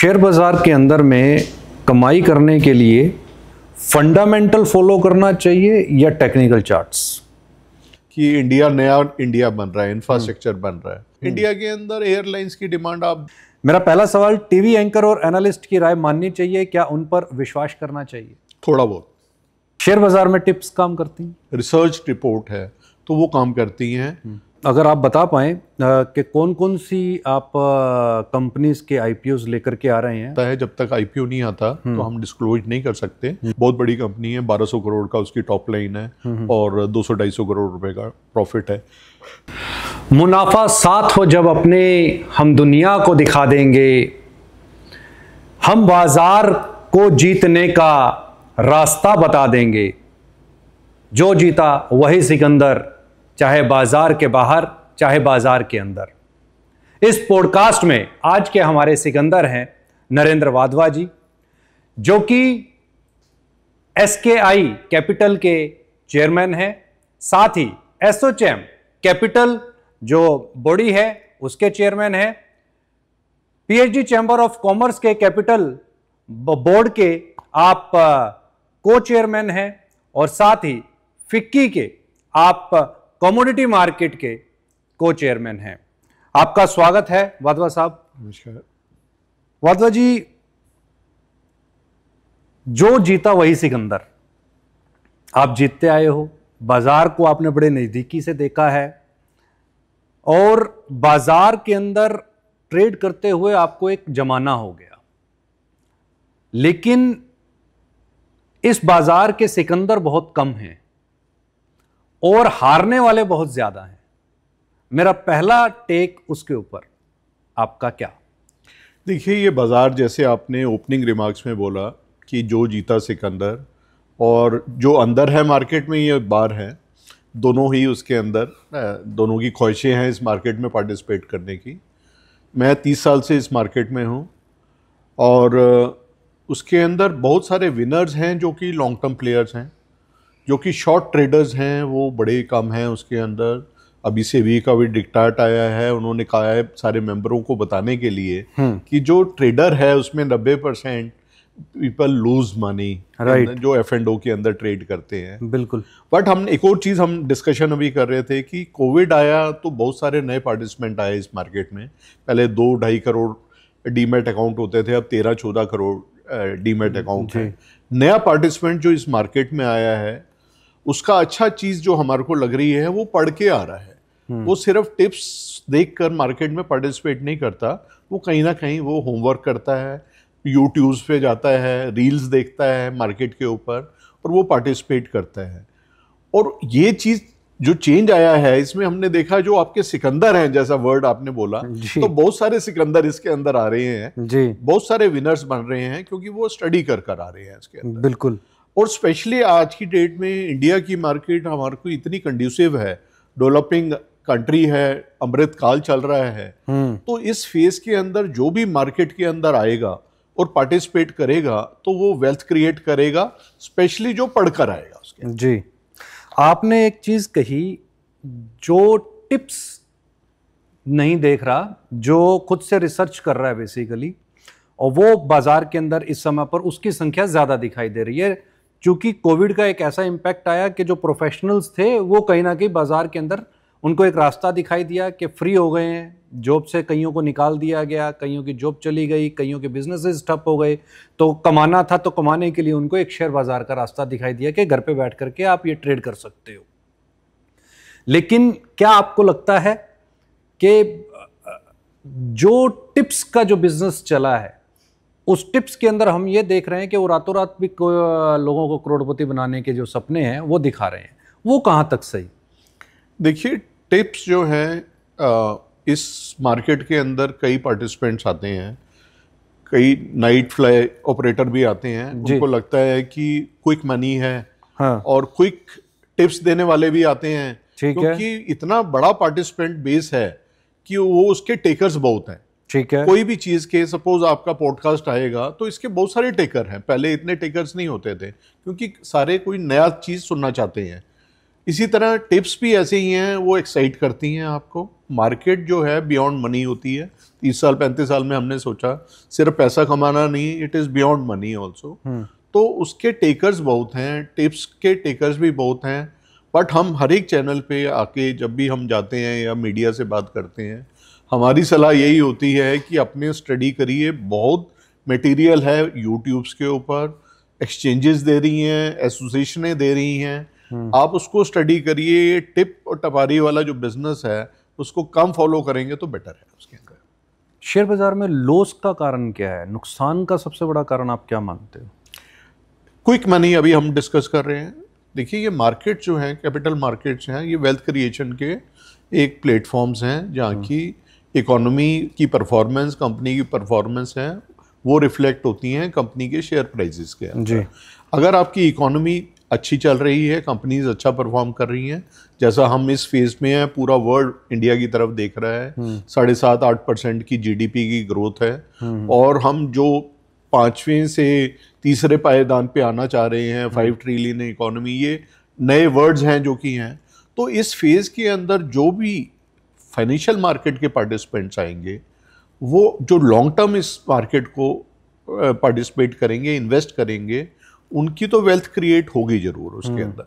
Share बाज़ार के अंदर में कमाई करने के लिए फंडामेंटल फॉलो करना चाहिए या टेक्निकल चार्ट्स कि इंडिया नया इंडिया बन रहा है इंफ्रास्ट्रक्चर हम्म। बन रहा है हम्म। इंडिया के अंदर एयरलाइंस की डिमांड आप मेरा पहला सवाल टीवी एंकर और एनालिस्ट की राय माननी चाहिए क्या उन पर विश्वास करना चाहिए थोड़ा बहुत शेयर बाजार में टिप्स काम करती हैं रिसर्च रिपोर्ट है तो वो काम करती हैं हम्म। अगर आप बता पाएं कि कौन कौन सी आप कंपनीज के आईपीओ लेकर के आ रहे हैं है जब तक आईपीओ नहीं आता हम्म। तो हम डिस्क्लोज नहीं कर सकते बहुत बड़ी कंपनी है 1200 करोड़ का उसकी टॉप लाइन है हम्म, हम्म। और 200-250 करोड़ रुपए का प्रॉफिट है मुनाफा साथ हो जब अपने हम दुनिया को दिखा देंगे हम बाजार को जीतने का रास्ता बता देंगे जो जीता वही सिकंदर चाहे बाजार के बाहर चाहे बाजार के अंदर इस पॉडकास्ट में आज के हमारे सिकंदर हैं नरेंद्र वाधवा जी जो कि एस के आई कैपिटल के चेयरमैन हैं साथ ही एसोचैम कैपिटल जो बॉडी है उसके चेयरमैन हैं पीएचडी चैम्बर ऑफ कॉमर्स के कैपिटल बोर्ड के आप को uh, चेयरमैन हैं और साथ ही फिक्की के आप कॉमोडिटी मार्केट के को चेयरमैन हैं आपका स्वागत है वाधवा साहब नमस्कार वाधवा जी जो जीता वही सिकंदर आप जीतते आए हो बाजार को आपने बड़े नज़दीकी से देखा है और बाजार के अंदर ट्रेड करते हुए आपको एक जमाना हो गया लेकिन इस बाजार के सिकंदर बहुत कम हैं और हारने वाले बहुत ज्यादा हैं मेरा पहला टेक उसके ऊपर आपका क्या देखिए ये बाज़ार जैसे आपने ओपनिंग रिमार्क्स में बोला कि जो जीता सिकंदर और जो अंदर है मार्केट में ये बार है दोनों ही उसके अंदर दोनों की ख्वाहिशें हैं इस मार्केट में पार्टिसिपेट करने की मैं तीस साल से इस मार्केट में हूँ और उसके अंदर बहुत सारे विनर्स हैं जो कि लॉन्ग टर्म प्लेयर्स हैं जो कि शॉर्ट ट्रेडर्स हैं वो बड़े कम हैं उसके अंदर अभी से वी का भी डिक्टाट आया है उन्होंने कहा है सारे मेंबरों को बताने के लिए हम्म। कि जो ट्रेडर है उसमें नब्बे percent people lose money right जो एफ एंड ओ के अंदर ट्रेड करते हैं बिल्कुल बट हम एक और चीज़ हम डिस्कशन अभी कर रहे थे कि कोविड आया तो बहुत सारे नए पार्टिसिपेंट आए इस मार्केट में पहले दो ढाई करोड़ डीमेट अकाउंट होते थे अब तेरह चौदह करोड़ डीमेट अकाउंट है नया पार्टिसिपेंट जो इस मार्केट में आया है उसका अच्छा चीज जो हमारे को लग रही है वो पढ़ के आ रहा है हम्म। वो सिर्फ टिप्स देखकर मार्केट में पार्टिसिपेट नहीं करता वो कहीं ना कहीं वो होमवर्क करता है यूट्यूब पे जाता है रील्स देखता है मार्केट के ऊपर और वो पार्टिसिपेट करता है और ये चीज़ जो चेंज आया है इसमें हमने देखा जो आपके सिकंदर हैं जैसा वर्ड आपने बोला तो बहुत सारे सिकंदर इसके अंदर आ रहे हैं जी बहुत सारे विनर्स बन रहे हैं क्योंकि वो स्टडी कर कर आ रहे हैं इसके अंदर बिल्कुल और स्पेशली आज की डेट में इंडिया की मार्केट हमारे को इतनी कंड्यूसिव है डेवलपिंग कंट्री है अमृत काल चल रहा है हम्म। तो इस फेज के अंदर जो भी मार्केट के अंदर आएगा और पार्टिसिपेट करेगा तो वो वेल्थ क्रिएट करेगा स्पेशली जो पढ़कर आएगा उसके जी आपने एक चीज़ कही जो टिप्स नहीं देख रहा जो खुद से रिसर्च कर रहा है बेसिकली और वो बाज़ार के अंदर इस समय पर उसकी संख्या ज़्यादा दिखाई दे रही है चूँकि कोविड का एक ऐसा इम्पैक्ट आया कि जो प्रोफेशनल्स थे वो कहीं ना कहीं बाज़ार के अंदर उनको एक रास्ता दिखाई दिया कि फ्री हो गए हैं जॉब से कईयों को निकाल दिया गया कईयों की जॉब चली गई कईयों के बिजनेसेस ठप हो गए तो कमाना था तो कमाने के लिए उनको एक शेयर बाज़ार का रास्ता दिखाई दिया कि घर पे बैठ करके आप ये ट्रेड कर सकते हो लेकिन क्या आपको लगता है कि जो टिप्स का जो बिज़नेस चला है उस टिप्स के अंदर हम ये देख रहे हैं कि वो रातों रात भी लोगों को करोड़पति बनाने के जो सपने हैं वो दिखा रहे हैं वो कहाँ तक सही देखिए टिप्स जो है इस मार्केट के अंदर कई पार्टिसिपेंट्स आते हैं कई नाइट फ्लाई ऑपरेटर भी आते हैं जिनको लगता है कि क्विक मनी है हाँ। और क्विक टिप्स देने वाले भी आते हैं क्योंकि है। इतना बड़ा पार्टिसिपेंट बेस है कि वो उसके टेकर्स बहुत हैं ठीक है कोई भी चीज के सपोज आपका पॉडकास्ट आएगा तो इसके बहुत सारे टेकर हैं पहले इतने टेकर्स नहीं होते थे क्योंकि सारे कोई नया चीज सुनना चाहते हैं इसी तरह टिप्स भी ऐसे ही हैं वो एक्साइट करती हैं आपको मार्केट जो है बियॉन्ड मनी होती है तीस साल पैंतीस साल में हमने सोचा सिर्फ पैसा कमाना नहीं it is beyond money also तो उसके टेकर्स बहुत हैं टिप्स के टेकर्स भी बहुत हैं बट हम हर एक चैनल पे आके जब भी हम जाते हैं या मीडिया से बात करते हैं हमारी सलाह यही होती है कि अपने स्टडी करिए बहुत मटेरियल है यूट्यूब्स के ऊपर एक्सचेंजेस दे रही हैं एसोसिएशनें दे रही हैं हम्म। आप उसको स्टडी करिए ये टिप और टपारी वाला जो बिजनेस है उसको कम फॉलो करेंगे तो बेटर है उसके अंदर शेयर बाज़ार में लॉस का कारण क्या है नुकसान का सबसे बड़ा कारण आप क्या मानते हो क्विक मनी अभी हम डिस्कस कर रहे हैं देखिए ये मार्केट जो हैं कैपिटल मार्केट्स हैं ये वेल्थ क्रिएशन के एक प्लेटफॉर्म्स हैं जहाँ हम्म। की इकोनॉमी की परफॉर्मेंस कंपनी की परफॉर्मेंस है वो रिफ्लेक्ट होती हैं कंपनी के शेयर प्राइजेस के जी अगर आपकी इकोनॉमी अच्छी चल रही है कंपनीज अच्छा परफॉर्म कर रही हैं जैसा हम इस फेज में हैं पूरा वर्ल्ड इंडिया की तरफ देख रहा है हम्म। साढ़े सात आठ परसेंट की जीडीपी की ग्रोथ है हम्म। और हम जो पाँचवें से तीसरे पायदान पे आना चाह रहे हैं हम्म। फाइव ट्रिलियन इकोनॉमी ये नए वर्ड्स हैं जो कि हैं तो इस फेज़ के अंदर जो भी फाइनेंशियल मार्केट के पार्टिसिपेंट्स आएंगे वो जो लॉन्ग टर्म इस मार्केट को पार्टिसिपेट करेंगे इन्वेस्ट करेंगे उनकी तो वेल्थ क्रिएट होगी ज़रूर उसके हम्म। अंदर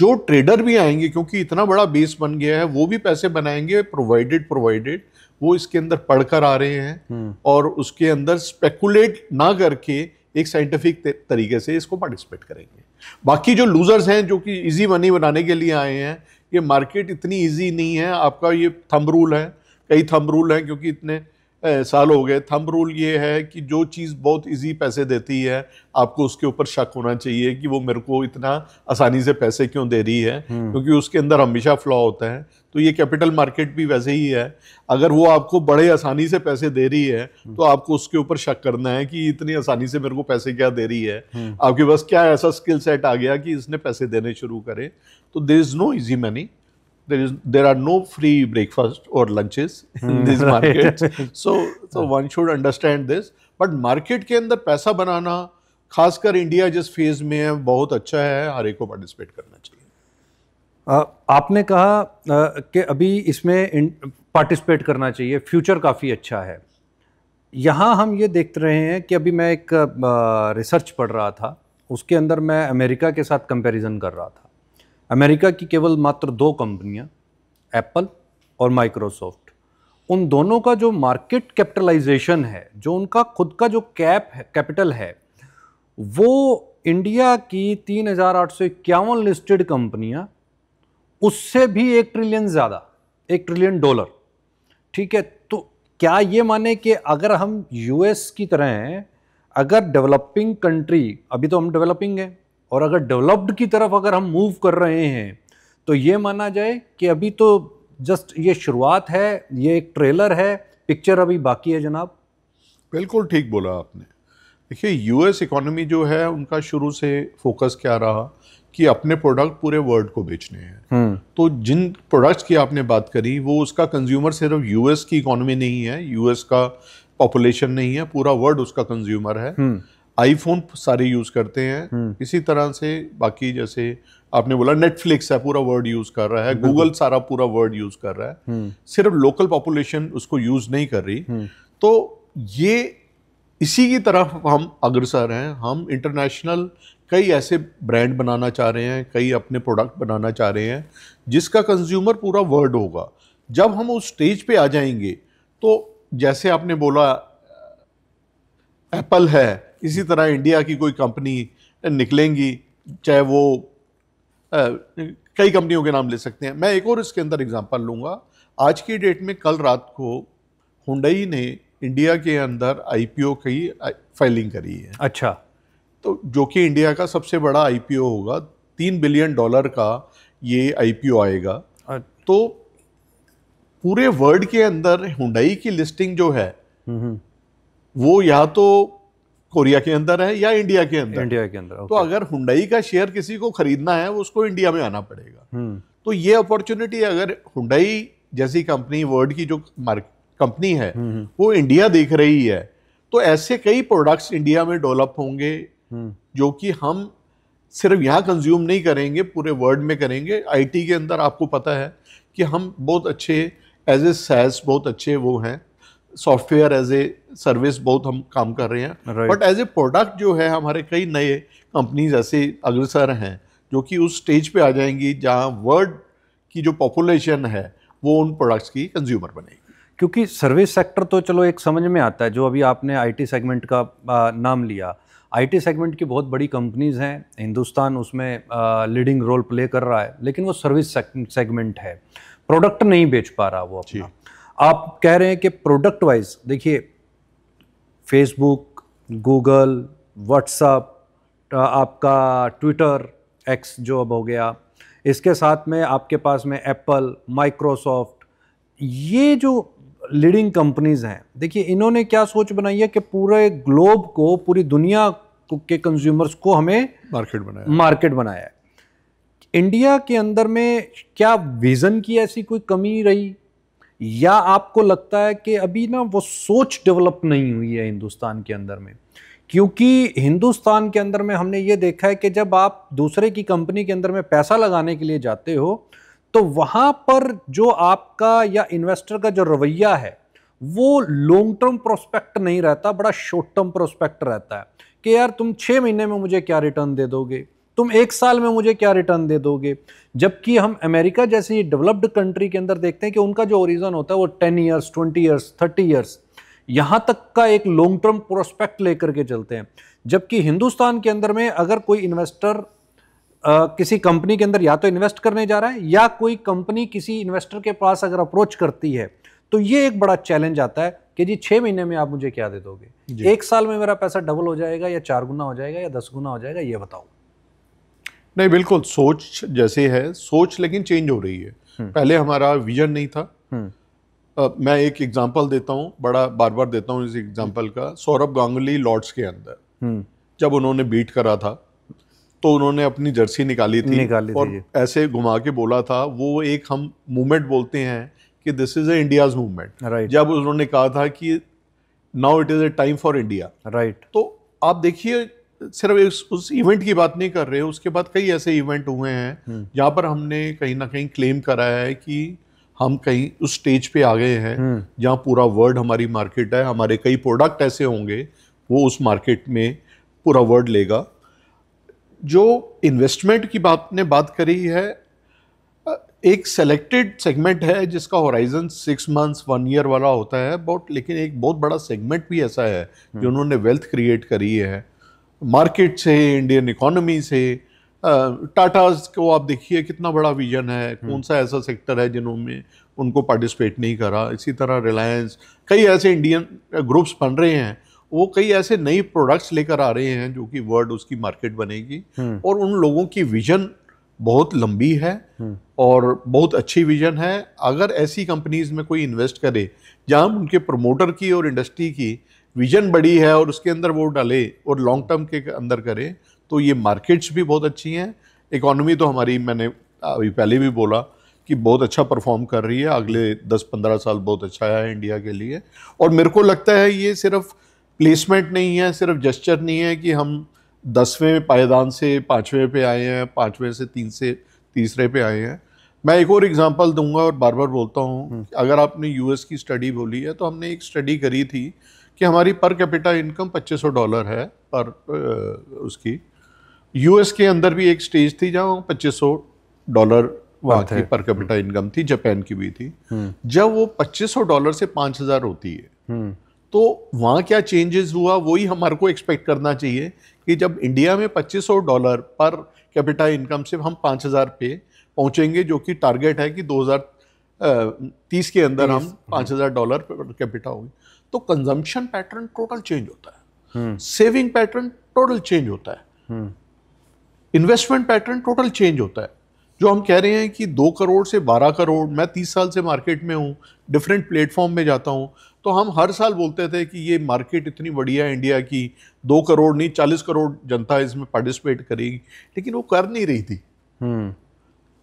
जो ट्रेडर भी आएंगे क्योंकि इतना बड़ा बेस बन गया है वो भी पैसे बनाएंगे प्रोवाइडेड प्रोवाइडेड वो इसके अंदर पढ़कर आ रहे हैं हम्म। और उसके अंदर स्पेकुलेट ना करके एक साइंटिफिक तरीके से इसको पार्टिसिपेट करेंगे बाकी जो लूजर्स हैं जो कि इजी मनी बनाने के लिए आए हैं ये मार्केट इतनी इजी नहीं है आपका ये थंब रूल है कई थंब रूल हैं क्योंकि इतने साल हो गए थंब रूल ये है कि जो चीज़ बहुत इजी पैसे देती है आपको उसके ऊपर शक होना चाहिए कि वो मेरे को इतना आसानी से पैसे क्यों दे रही है हम्म। क्योंकि उसके अंदर हमेशा फ्लॉ होता है तो ये कैपिटल मार्केट भी वैसे ही है अगर वो आपको बड़े आसानी से पैसे दे रही है हम्म। तो आपको उसके ऊपर शक करना है कि इतनी आसानी से मेरे को पैसे क्या दे रही है हम्म। आपके पास क्या ऐसा स्किल सेट आ गया कि इसने पैसे देने शुरू करे तो there is no easy money there is there are no free breakfast or lunches in hmm. these markets so so one should understand this but market के अंदर पैसा बनाना खासकर इंडिया जिस फेज में है बहुत अच्छा है हर एक को पार्टिसिपेट करना चाहिए आपने कहा कि अभी इसमें पार्टिसिपेट करना चाहिए फ्यूचर काफ़ी अच्छा है यहाँ हम ये देख रहे हैं कि अभी मैं एक रिसर्च पढ़ रहा था उसके अंदर मैं अमेरिका के साथ कंपैरिजन कर रहा था अमेरिका की केवल मात्र दो कंपनियां एप्पल और माइक्रोसॉफ्ट उन दोनों का जो मार्केट कैपिटलाइजेशन है जो उनका खुद का जो कैप है कैपिटल है वो इंडिया की तीन हज़ार आठ सौ इक्यावन लिस्टेड कंपनियाँ उससे भी एक ट्रिलियन ज़्यादा एक ट्रिलियन डॉलर ठीक है तो क्या ये माने कि अगर हम यूएस की तरह हैं अगर डेवलपिंग कंट्री अभी तो हम डेवलपिंग हैं और अगर डेवलप्ड की तरफ अगर हम मूव कर रहे हैं तो ये माना जाए कि अभी तो जस्ट ये शुरुआत है ये एक ट्रेलर है पिक्चर अभी बाकी है जनाब बिल्कुल ठीक बोला आपने देखिए यूएस इकोनॉमी जो है उनका शुरू से फोकस क्या रहा कि अपने प्रोडक्ट पूरे वर्ल्ड को बेचने हैं हम्म। तो जिन प्रोडक्ट्स की आपने बात करी वो उसका कंज्यूमर सिर्फ यूएस की इकोनॉमी नहीं है यूएस का पॉपुलेशन नहीं है पूरा वर्ल्ड उसका कंज्यूमर है हम्म। आईफोन सारे यूज करते हैं हम्म। इसी तरह से बाकी जैसे आपने बोला नेटफ्लिक्स है पूरा वर्ड यूज कर रहा है गूगल सारा पूरा वर्ड यूज कर रहा है हम्म। सिर्फ लोकल पॉपुलेशन उसको यूज नहीं कर रही हम्म। तो ये इसी की तरफ हम अग्रसर हैं हम इंटरनेशनल कई ऐसे ब्रांड बनाना चाह रहे हैं कई अपने प्रोडक्ट बनाना चाह रहे हैं जिसका कंज्यूमर पूरा वर्ल्ड होगा जब हम उस स्टेज पे आ जाएंगे तो जैसे आपने बोला एप्पल है इसी तरह इंडिया की कोई कंपनी निकलेंगी चाहे वो आ, कई कंपनियों के नाम ले सकते हैं मैं एक और इसके अंदर एग्जांपल लूँगा आज की डेट में कल रात को हुंडई ने इंडिया के अंदर आईपीओ की फाइलिंग करी है अच्छा तो जो कि इंडिया का सबसे बड़ा आईपीओ होगा तीन बिलियन डॉलर का ये आईपीओ आएगा अच्छा। तो पूरे वर्ल्ड के अंदर हुंडई की लिस्टिंग जो है हम्म, हम्म। वो या तो कोरिया के अंदर है या इंडिया के अंदर इंडिया के अंदर तो अगर हुंडई का शेयर किसी को खरीदना है उसको इंडिया में आना पड़ेगा हम्म। तो ये अपॉर्चुनिटी अगर हुंडई जैसी कंपनी वर्ल्ड की जो कंपनी है हम्म, हम्म। वो इंडिया देख रही है तो ऐसे कई प्रोडक्ट्स इंडिया में डेवलप होंगे जो कि हम सिर्फ यहाँ कंज्यूम नहीं करेंगे पूरे वर्ल्ड में करेंगे आईटी के अंदर आपको पता है कि हम बहुत अच्छे एज ए सैस बहुत अच्छे वो हैं सॉफ्टवेयर एज ए सर्विस बहुत हम काम कर रहे हैं बट एज ए प्रोडक्ट जो है हमारे कई नए कंपनीज ऐसे अग्रसर हैं जो कि उस स्टेज पे आ जाएंगी जहाँ वर्ल्ड की जो पॉपुलेशन है वो उन प्रोडक्ट्स की कंज्यूमर बनेगी क्योंकि सर्विस सेक्टर तो चलो एक समझ में आता है जो अभी आपने आईटी सेगमेंट का नाम लिया आईटी सेगमेंट की बहुत बड़ी कंपनीज हैं हिंदुस्तान उसमें लीडिंग रोल प्ले कर रहा है लेकिन वो सर्विस सेगमेंट है प्रोडक्ट नहीं बेच पा रहा वो अपना आप कह रहे हैं कि प्रोडक्ट वाइज देखिए फेसबुक गूगल व्हाट्सअप आपका ट्विटर एक्स जो अब हो गया इसके साथ में आपके पास में एप्पल माइक्रोसॉफ्ट ये जो लीडिंग कंपनीज़ हैं देखिए इन्होंने क्या सोच बनाई है कि पूरे ग्लोब को पूरी दुनिया के कंज्यूमर्स को हमें मार्केट बनाया मार्केट बनाया है इंडिया के अंदर में क्या विज़न की ऐसी कोई कमी रही या आपको लगता है कि अभी ना वो सोच डेवलप नहीं हुई है हिंदुस्तान के अंदर में क्योंकि हिंदुस्तान के अंदर में हमने ये देखा है कि जब आप दूसरे की कंपनी के अंदर में पैसा लगाने के लिए जाते हो तो वहाँ पर जो आपका या इन्वेस्टर का जो रवैया है वो लॉन्ग टर्म प्रोस्पेक्ट नहीं रहता बड़ा शॉर्ट टर्म प्रोस्पेक्ट रहता है कि यार तुम छः महीने में मुझे क्या रिटर्न दे दोगे तुम एक साल में मुझे क्या रिटर्न दे दोगे जबकि हम अमेरिका जैसी डेवलप्ड कंट्री के अंदर देखते हैं कि उनका जो ओरिजन होता है वो ten years twenty years thirty years यहाँ तक का एक लॉन्ग टर्म प्रोस्पेक्ट लेकर के चलते हैं जबकि हिंदुस्तान के अंदर में अगर कोई इन्वेस्टर किसी कंपनी के अंदर या तो इन्वेस्ट करने जा रहा है या कोई कंपनी किसी इन्वेस्टर के पास अगर अप्रोच करती है तो ये एक बड़ा चैलेंज आता है कि जी छः महीने में आप मुझे क्या दे दोगे एक साल में मेरा पैसा डबल हो जाएगा या चार गुना हो जाएगा या दस गुना हो जाएगा ये बताओ नहीं बिल्कुल सोच जैसे है सोच लेकिन चेंज हो रही है हम्म। पहले हमारा विजन नहीं था हम्म। अब मैं एक एग्जांपल देता हूँ बड़ा बार बार देता हूँ इस एग्जांपल हम्म। का सौरभ गांगुली लॉर्ड्स के अंदर जब उन्होंने बीट करा था तो उन्होंने अपनी जर्सी निकाली थी निकाली और थी ऐसे घुमा के बोला था वो एक हम मूवमेंट बोलते हैं कि this is a India's movement जब उन्होंने कहा था कि now it is a time for India right तो आप देखिए सिर्फ इस, उस इवेंट की बात नहीं कर रहे उसके बाद कई ऐसे इवेंट हुए हैं हम्म। जहाँ पर हमने कहीं ना कहीं क्लेम करा है कि हम कहीं उस स्टेज पे आ गए हैं हम्म। जहाँ पूरा वर्ल्ड हमारी मार्केट है हमारे कई प्रोडक्ट ऐसे होंगे वो उस मार्केट में पूरा वर्ल्ड लेगा जो इन्वेस्टमेंट की बात ने बात करी है एक सेलेक्टेड सेगमेंट है जिसका horizon six months one year वाला होता है बट लेकिन एक बहुत बड़ा सेगमेंट भी ऐसा है हम्म। जो उन्होंने वेल्थ क्रिएट करी है मार्केट से इंडियन इकोनॉमी से टाटाज को आप देखिए कितना बड़ा विजन है हम्म। कौन सा ऐसा सेक्टर है जिन्होंने उनको पार्टिसिपेट नहीं करा इसी तरह रिलायंस कई ऐसे इंडियन ग्रुप्स बन रहे हैं वो कई ऐसे नई प्रोडक्ट्स लेकर आ रहे हैं जो कि वर्ल्ड उसकी मार्केट बनेगी हम्म। और उन लोगों की विजन बहुत लंबी है हम्म। और बहुत अच्छी विजन है अगर ऐसी कंपनीज में कोई इन्वेस्ट करे जहां उनके प्रमोटर की और इंडस्ट्री की विजन बड़ी है और उसके अंदर वो डाले और लॉन्ग टर्म के अंदर करें तो ये मार्केट्स भी बहुत अच्छी हैं इकोनॉमी तो हमारी मैंने अभी पहले भी बोला कि बहुत अच्छा परफॉर्म कर रही है अगले 10-15 साल बहुत अच्छा है इंडिया के लिए और मेरे को लगता है ये सिर्फ प्लेसमेंट नहीं है सिर्फ जस्चर नहीं है कि हम दसवें पायदान से पाँचवें पे आए हैं पाँचवें से तीन से तीसरे पे आए हैं मैं एक और एग्जांपल दूंगा और बार बार बोलता हूँ हम्म। अगर आपने यूएस की स्टडी बोली है तो हमने एक स्टडी करी थी कि हमारी पर कैपिटा इनकम 2500 डॉलर है पर उसकी यूएस के अंदर भी एक स्टेज थी जहाँ 2500 डॉलर वहाँ की पर कैपिटा हम्म। इनकम थी जापान की भी थी हम्म। जब वो 2500 डॉलर से 5000 होती है हम्म। तो वहाँ क्या चेंजेस हुआ वही हमारे को एक्सपेक्ट करना चाहिए कि जब इंडिया में 2500 डॉलर पर कैपिटा इनकम से हम 5000 पे पहुँचेंगे जो कि टारगेट है कि 2030 के अंदर हम 5000 डॉलर पर कैपिटा होगी तो कंजम्पशन पैटर्न टोटल चेंज होता है सेविंग पैटर्न टोटल चेंज होता है इन्वेस्टमेंट पैटर्न टोटल चेंज होता है जो हम कह रहे हैं कि दो करोड़ से बारह करोड़ मैं तीस साल से मार्केट में हूँ डिफरेंट प्लेटफॉर्म में जाता हूँ तो हम हर साल बोलते थे कि ये मार्केट इतनी बढ़िया है इंडिया की दो करोड़ नहीं चालीस करोड़ जनता इसमें पार्टिसिपेट करेगी लेकिन वो कर नहीं रही थी हम्म।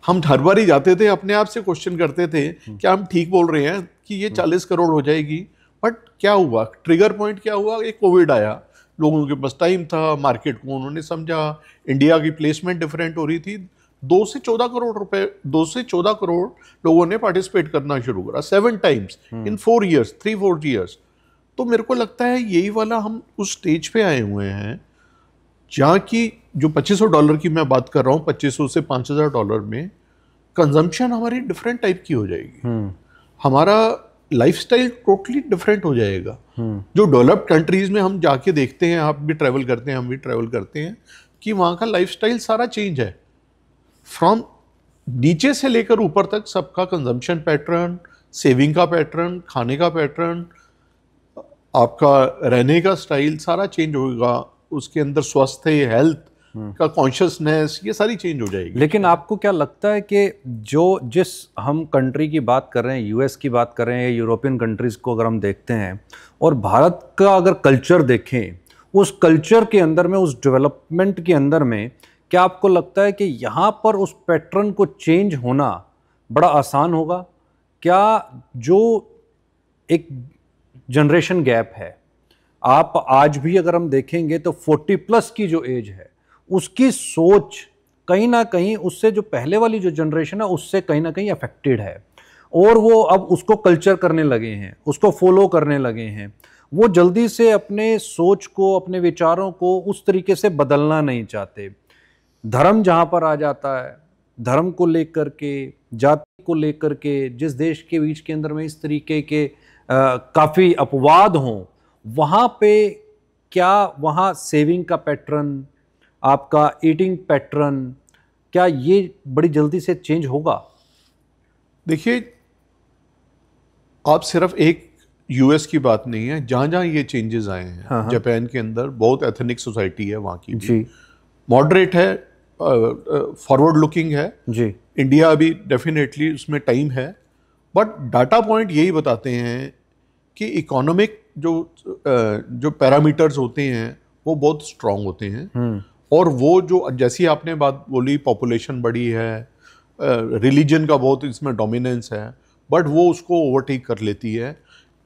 हम हर बार ही जाते थे अपने आप से क्वेश्चन करते थे हम्म। कि हम ठीक बोल रहे हैं कि ये हम्म। चालीस करोड़ हो जाएगी बट क्या हुआ ट्रिगर पॉइंट क्या हुआ एक कोविड आया लोगों के पास टाइम था मार्केट को उन्होंने समझा इंडिया की प्लेसमेंट डिफरेंट हो रही थी दो से चौदह करोड़ रुपए दो से चौदह करोड़ लोगों ने पार्टिसिपेट करना शुरू करा seven times in four years three four years तो मेरे को लगता है यही वाला हम उस स्टेज पे आए हुए हैं जहाँ की जो 2500 डॉलर की मैं बात कर रहा हूँ 2500 से 5000 डॉलर में कंजम्पशन हमारी डिफरेंट टाइप की हो जाएगी हम्म। हमारा स्टाइल टोटली डिफरेंट हो जाएगा जो डेवलप्ड कंट्रीज़ में हम जाके देखते हैं आप भी ट्रैवल करते हैं हम भी ट्रैवल करते हैं कि वहाँ का स्टाइल सारा चेंज है फ्रॉम नीचे से लेकर ऊपर तक सबका कंजम्पशन पैटर्न सेविंग का पैटर्न खाने का पैटर्न आपका रहने का स्टाइल सारा चेंज होगा उसके अंदर स्वास्थ्य हेल्थ हाँ। का कॉन्शियसनेस ये सारी चेंज हो जाएगी लेकिन आपको क्या लगता है कि जो जिस हम कंट्री की बात कर रहे हैं यूएस की बात कर रहे हैं यूरोपियन कंट्रीज़ को अगर हम देखते हैं और भारत का अगर कल्चर देखें उस कल्चर के अंदर में उस डेवलपमेंट के अंदर में क्या आपको लगता है कि यहाँ पर उस पैटर्न को चेंज होना बड़ा आसान होगा क्या जो एक जनरेशन गैप है आप आज भी अगर हम देखेंगे तो 40 प्लस की जो एज है उसकी सोच कहीं ना कहीं उससे जो पहले वाली जो जनरेशन है उससे कहीं ना कहीं अफेक्टेड है और वो अब उसको कल्चर करने लगे हैं उसको फॉलो करने लगे हैं वो जल्दी से अपने सोच को अपने विचारों को उस तरीके से बदलना नहीं चाहते धर्म जहाँ पर आ जाता है धर्म को लेकर के जाति को लेकर के जिस देश के बीच के अंदर में इस तरीके के काफ़ी अपवाद हों वहाँ पे क्या वहाँ सेविंग का पैटर्न आपका ईटिंग पैटर्न क्या ये बड़ी जल्दी से चेंज होगा देखिए आप सिर्फ एक यूएस की बात नहीं है जहाँ जहाँ ये चेंजेस आए हैं हाँ जापान हाँ। के अंदर बहुत एथनिक सोसाइटी है वहाँ की जी मॉडरेट है फॉरवर्ड लुकिंग है जी इंडिया अभी डेफिनेटली उसमें टाइम है बट डाटा पॉइंट यही बताते हैं कि इकोनॉमिक जो जो पैरामीटर्स होते हैं वो बहुत स्ट्रांग होते हैं हम्म। और वो जो जैसी आपने बात बोली पॉपुलेशन बढ़ी है रिलीजन का बहुत इसमें डोमिनेंस है बट वो उसको ओवरटेक कर लेती है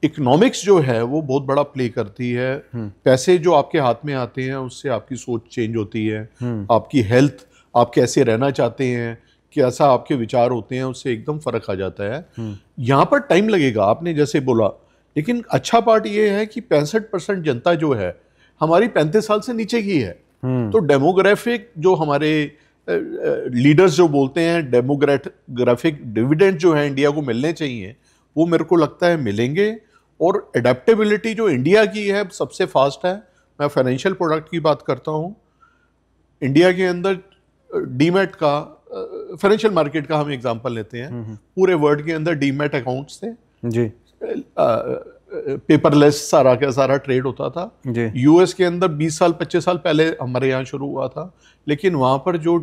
इकोनॉमिक्स जो है वो बहुत बड़ा प्ले करती है हम्म। पैसे जो आपके हाथ में आते हैं उससे आपकी सोच चेंज होती है हम्म। आपकी हेल्थ आप कैसे रहना चाहते हैं कैसा आपके विचार होते हैं उससे एकदम फ़र्क आ जाता है हम्म। यहाँ पर टाइम लगेगा आपने जैसे बोला लेकिन अच्छा पार्ट ये है कि पैंसठ परसेंट जनता जो है हमारी पैंतीस साल से नीचे की है हम्म। तो डेमोग्राफिक जो हमारे लीडर्स जो बोलते हैं डेमोग्राफिक डिविडेंड जो है इंडिया को मिलने चाहिए वो मेरे को लगता है मिलेंगे और एडेप्टेबिलिटी जो इंडिया की है सबसे फास्ट है मैं फाइनेंशियल प्रोडक्ट की बात करता हूँ इंडिया के अंदर डीमेट का फाइनेंशियल मार्केट का हम एग्जांपल लेते हैं हम्म, हम्म। पूरे वर्ल्ड के अंदर डीमेट अकाउंट्स थे जी पेपरलेस सारा का सारा ट्रेड होता था यूएस के अंदर 20 साल 25 साल पहले हमारे यहाँ शुरू हुआ था लेकिन वहाँ पर जो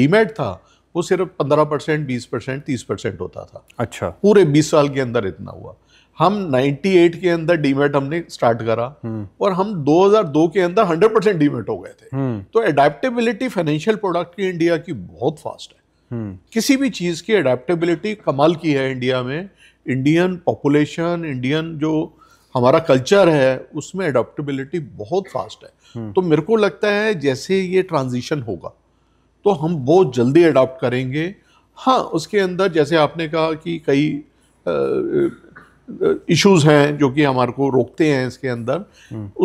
डीमेट था वो सिर्फ 15 परसेंट बीस परसेंट तीस परसेंट होता था अच्छा पूरे 20 साल के अंदर इतना हुआ हम 98 के अंदर डीमेट हमने स्टार्ट करा हम्म। और हम 2002 के अंदर 100 परसेंट डीमेट हो गए थे हम्म। तो एडेप्टेबिलिटी फाइनेंशियल प्रोडक्ट की इंडिया की बहुत फास्ट है किसी भी चीज़ की अडेप्टेबिलिटी कमाल की है इंडिया में इंडियन पॉपुलेशन इंडियन जो हमारा कल्चर है उसमें अडेप्टेबिलिटी बहुत फास्ट है तो मेरे को लगता है जैसे ये ट्रांजिशन होगा तो हम बहुत जल्दी अडॉप्ट करेंगे हाँ उसके अंदर जैसे आपने कहा कि कई इश्यूज हैं जो कि हमारे को रोकते हैं इसके अंदर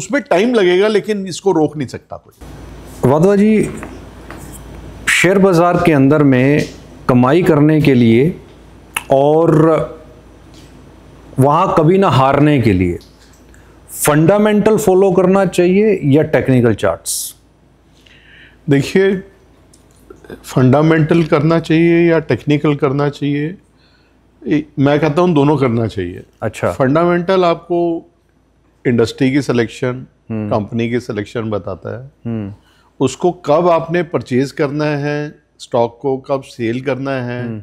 उसमें टाइम लगेगा लेकिन इसको रोक नहीं सकता कोई वाधवा जी शेयर बाज़ार के अंदर में कमाई करने के लिए और वहाँ कभी ना हारने के लिए फंडामेंटल फॉलो करना चाहिए या टेक्निकल चार्ट्स देखिए फंडामेंटल करना चाहिए या टेक्निकल करना चाहिए मैं कहता हूँ दोनों करना चाहिए अच्छा फंडामेंटल आपको इंडस्ट्री की सिलेक्शन हम्म। कंपनी की सिलेक्शन बताता है हम्म। उसको कब आपने परचेज करना है स्टॉक को कब सेल करना है हम्म।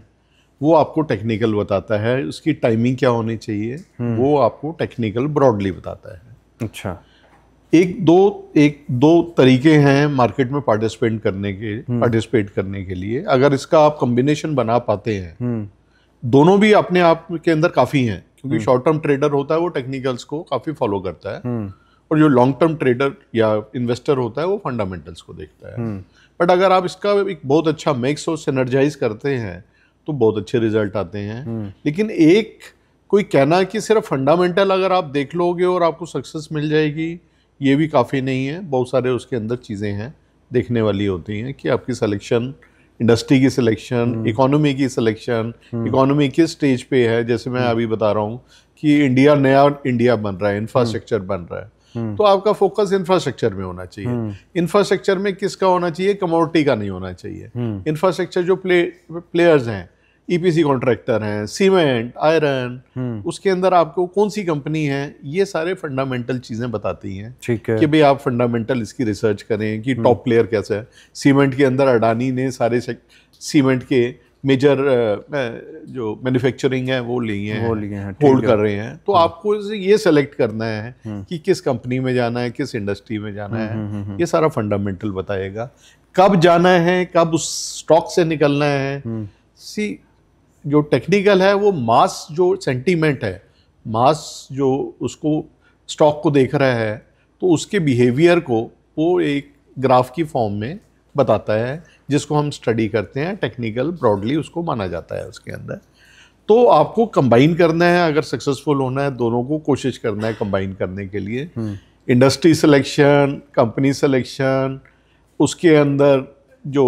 वो आपको टेक्निकल बताता है उसकी टाइमिंग क्या होनी चाहिए हम्म। वो आपको टेक्निकल ब्रॉडली बताता है अच्छा एक दो एक दो तरीके हैं मार्केट में पार्टिसिपेट करने के पार्टिसिपेट हम्म। करने के लिए अगर इसका आप कॉम्बिनेशन बना पाते हैं दोनों भी अपने आप के अंदर काफ़ी हैं क्योंकि शॉर्ट टर्म ट्रेडर होता है वो टेक्निकल्स को काफ़ी फॉलो करता है और जो लॉन्ग टर्म ट्रेडर या इन्वेस्टर होता है वो फंडामेंटल्स को देखता है बट हम्म। अगर आप इसका एक बहुत अच्छा मिक्स और सेनर्जाइज करते हैं तो बहुत अच्छे रिजल्ट आते हैं हम्म। लेकिन एक कोई कहना कि सिर्फ फंडामेंटल अगर आप देख लोगे और आपको सक्सेस मिल जाएगी ये भी काफ़ी नहीं है बहुत सारे उसके अंदर चीज़ें हैं देखने वाली होती हैं कि आपकी सिलेक्शन इंडस्ट्री की सिलेक्शन हम्म। इकोनॉमी की सिलेक्शन इकोनॉमी किस स्टेज पे है जैसे मैं अभी बता रहा हूँ कि इंडिया नया इंडिया बन रहा है इंफ्रास्ट्रक्चर बन रहा है हम्म। तो आपका फोकस इंफ्रास्ट्रक्चर में होना चाहिए इंफ्रास्ट्रक्चर हम्म। में किसका होना चाहिए कमोडिटी का नहीं होना चाहिए इंफ्रास्ट्रक्चर हम्म। जो प्ले प्लेयर्स हैं ईपीसी e कॉन्ट्रैक्टर हैं सीमेंट आयरन उसके अंदर आपको कौन सी कंपनी है ये सारे फंडामेंटल चीज़ें बताती हैं ठीक है कि भाई आप फंडामेंटल इसकी रिसर्च करें कि टॉप प्लेयर कैसा है सीमेंट के अंदर अडानी ने सारे सीमेंट के मेजर uh, जो मैन्युफैक्चरिंग है वो लिए हैं होल्ड कर रहे हैं तो हम्म। आपको ये सेलेक्ट करना है हम्म। कि किस कंपनी में जाना है किस इंडस्ट्री में जाना हम्म, है ये सारा फंडामेंटल बताएगा कब जाना है कब उस स्टॉक से निकलना है सी जो टेक्निकल है वो मास जो सेंटीमेंट है मास जो उसको स्टॉक को देख रहा है तो उसके बिहेवियर को वो एक ग्राफ की फॉर्म में बताता है जिसको हम स्टडी करते हैं टेक्निकल ब्रॉडली उसको माना जाता है उसके अंदर तो आपको कंबाइन करना है अगर सक्सेसफुल होना है दोनों को कोशिश करना है कंबाइन करने के लिए इंडस्ट्री सिलेक्शन कंपनी सिलेक्शन उसके अंदर जो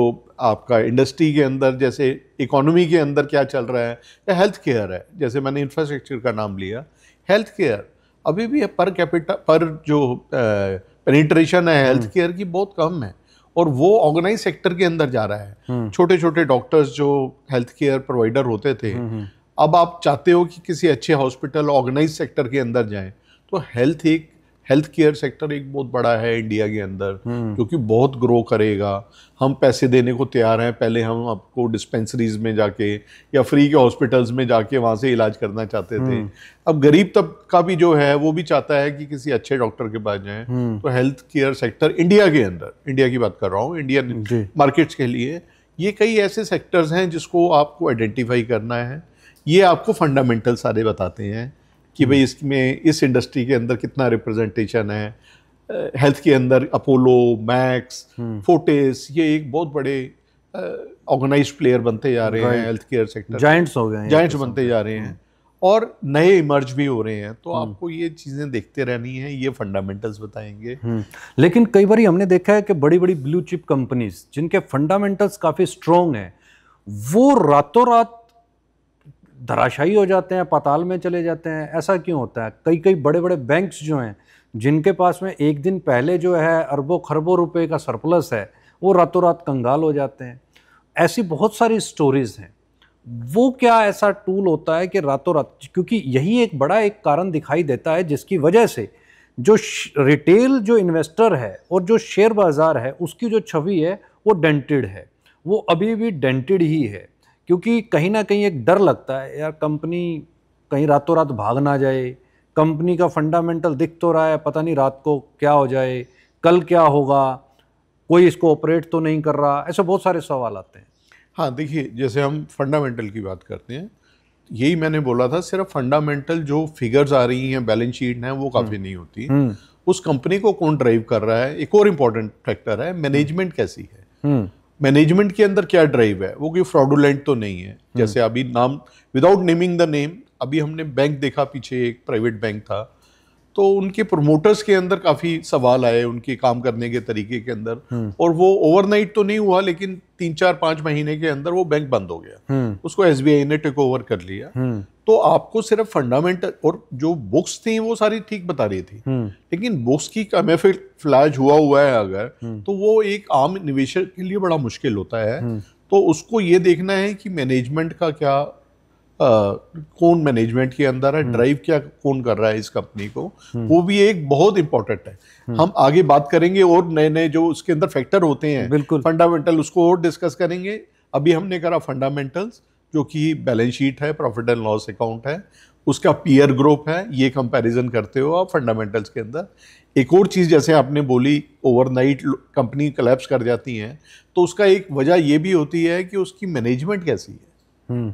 आपका इंडस्ट्री के अंदर जैसे इकोनॉमी के अंदर क्या चल रहा है या हेल्थ केयर है जैसे मैंने इंफ्रास्ट्रक्चर का नाम लिया हेल्थ केयर अभी भी पर कैपिटल पर जो पेनिट्रेशन है हेल्थ हम्म। केयर की बहुत कम है और वो ऑर्गेनाइज सेक्टर के अंदर जा रहा है छोटे छोटे डॉक्टर्स जो हेल्थ केयर प्रोवाइडर होते थे हम्म, हम्म। अब आप चाहते हो कि किसी अच्छे हॉस्पिटल ऑर्गेनाइज सेक्टर के अंदर जाए तो हेल्थ एक हेल्थ केयर सेक्टर एक बहुत बड़ा है इंडिया के अंदर हम्म। क्योंकि बहुत ग्रो करेगा हम पैसे देने को तैयार हैं पहले हम आपको डिस्पेंसरीज में जाके या फ्री के हॉस्पिटल्स में जाके वहाँ से इलाज करना चाहते थे हम्म। अब गरीब तबका भी जो है वो भी चाहता है कि किसी अच्छे डॉक्टर के पास जाएं हम्म। तो हेल्थ केयर सेक्टर इंडिया के अंदर इंडिया की बात कर रहा हूँ इंडियन मार्केट्स के लिए ये कई ऐसे सेक्टर्स हैं जिसको आपको आइडेंटिफाई करना है ये आपको फंडामेंटल सारे बताते हैं कि भाई हम्म। इसमें इस इंडस्ट्री के अंदर कितना रिप्रेजेंटेशन है हेल्थ के अंदर अपोलो मैक्स फोटेस ये एक बहुत बड़े ऑर्गेनाइज प्लेयर बनते जा रहे हैं हेल्थ केयर सेक्टर जाइंट्स हो गए जाइंट्स बनते जा रहे हैं हम्म। और नए इमर्ज भी हो रहे हैं तो हम्म। आपको ये चीज़ें देखते रहनी है ये फंडामेंटल्स बताएंगे लेकिन कई बार हमने देखा है कि बड़ी बड़ी ब्लू चिप कंपनीज जिनके फंडामेंटल्स काफ़ी स्ट्रॉन्ग हैं वो रातों रात धराशायी हो जाते हैं पाताल में चले जाते हैं ऐसा क्यों होता है कई कई बड़े बड़े बैंक्स जो हैं जिनके पास में एक दिन पहले जो है अरबों खरबों रुपए का सरप्लस है वो रातों रात कंगाल हो जाते हैं ऐसी बहुत सारी स्टोरीज़ हैं वो क्या ऐसा टूल होता है कि रातों रात क्योंकि यही एक बड़ा एक कारण दिखाई देता है जिसकी वजह से जो रिटेल जो इन्वेस्टर है और जो शेयर बाज़ार है उसकी जो छवि है वो डेंटेड है वो अभी भी डेंटेड ही है क्योंकि कहीं ना कहीं एक डर लगता है यार कंपनी कहीं रातों रात भाग ना जाए कंपनी का फंडामेंटल दिख तो रहा है पता नहीं रात को क्या हो जाए कल क्या होगा कोई इसको ऑपरेट तो नहीं कर रहा ऐसे बहुत सारे सवाल आते हैं हाँ देखिए जैसे हम फंडामेंटल की बात करते हैं यही मैंने बोला था सिर्फ फंडामेंटल जो फिगर्स आ रही हैं बैलेंस शीट हैं वो काफ़ी हम्म। नहीं होती हम्म। उस कंपनी को कौन ड्राइव कर रहा है एक और इम्पोर्टेंट फैक्टर है मैनेजमेंट कैसी है हम्म। मैनेजमेंट के अंदर क्या ड्राइव है वो कोई फ्रॉडुलेंट तो नहीं है हम्म। जैसे अभी नाम विदाउट नेमिंग द नेम अभी हमने बैंक देखा पीछे एक प्राइवेट बैंक था तो उनके प्रमोटर्स के अंदर काफ़ी सवाल आए उनके काम करने के तरीके के अंदर हम्म। और वो ओवरनाइट तो नहीं हुआ लेकिन तीन चार पाँच महीने के अंदर वो बैंक बंद हो गया हम्म। उसको एस ने टेक ओवर कर लिया हम्म। तो आपको सिर्फ फंडामेंटल और जो बुक्स थी वो सारी ठीक बता रही थी लेकिन बुक्स की फ्लैज हुआ हुआ है अगर तो वो एक आम निवेशक के लिए बड़ा मुश्किल होता है तो उसको ये देखना है कि मैनेजमेंट का क्या कौन मैनेजमेंट के अंदर है ड्राइव हम्म। क्या कौन कर रहा है इस कंपनी को हम्म। वो भी एक बहुत इंपॉर्टेंट है हम्म। हम आगे बात करेंगे और नए नए जो उसके अंदर फैक्टर होते हैं बिल्कुल फंडामेंटल उसको और डिस्कस करेंगे अभी हमने करा फंडामेंटल्स जो कि बैलेंस शीट है प्रॉफिट एंड लॉस अकाउंट है उसका पीयर ग्रुप है ये कंपैरिजन करते हो आप फंडामेंटल्स के अंदर एक और चीज़ जैसे आपने बोली ओवरनाइट कंपनी कलेप्स कर जाती हैं तो उसका एक वजह ये भी होती है कि उसकी मैनेजमेंट कैसी है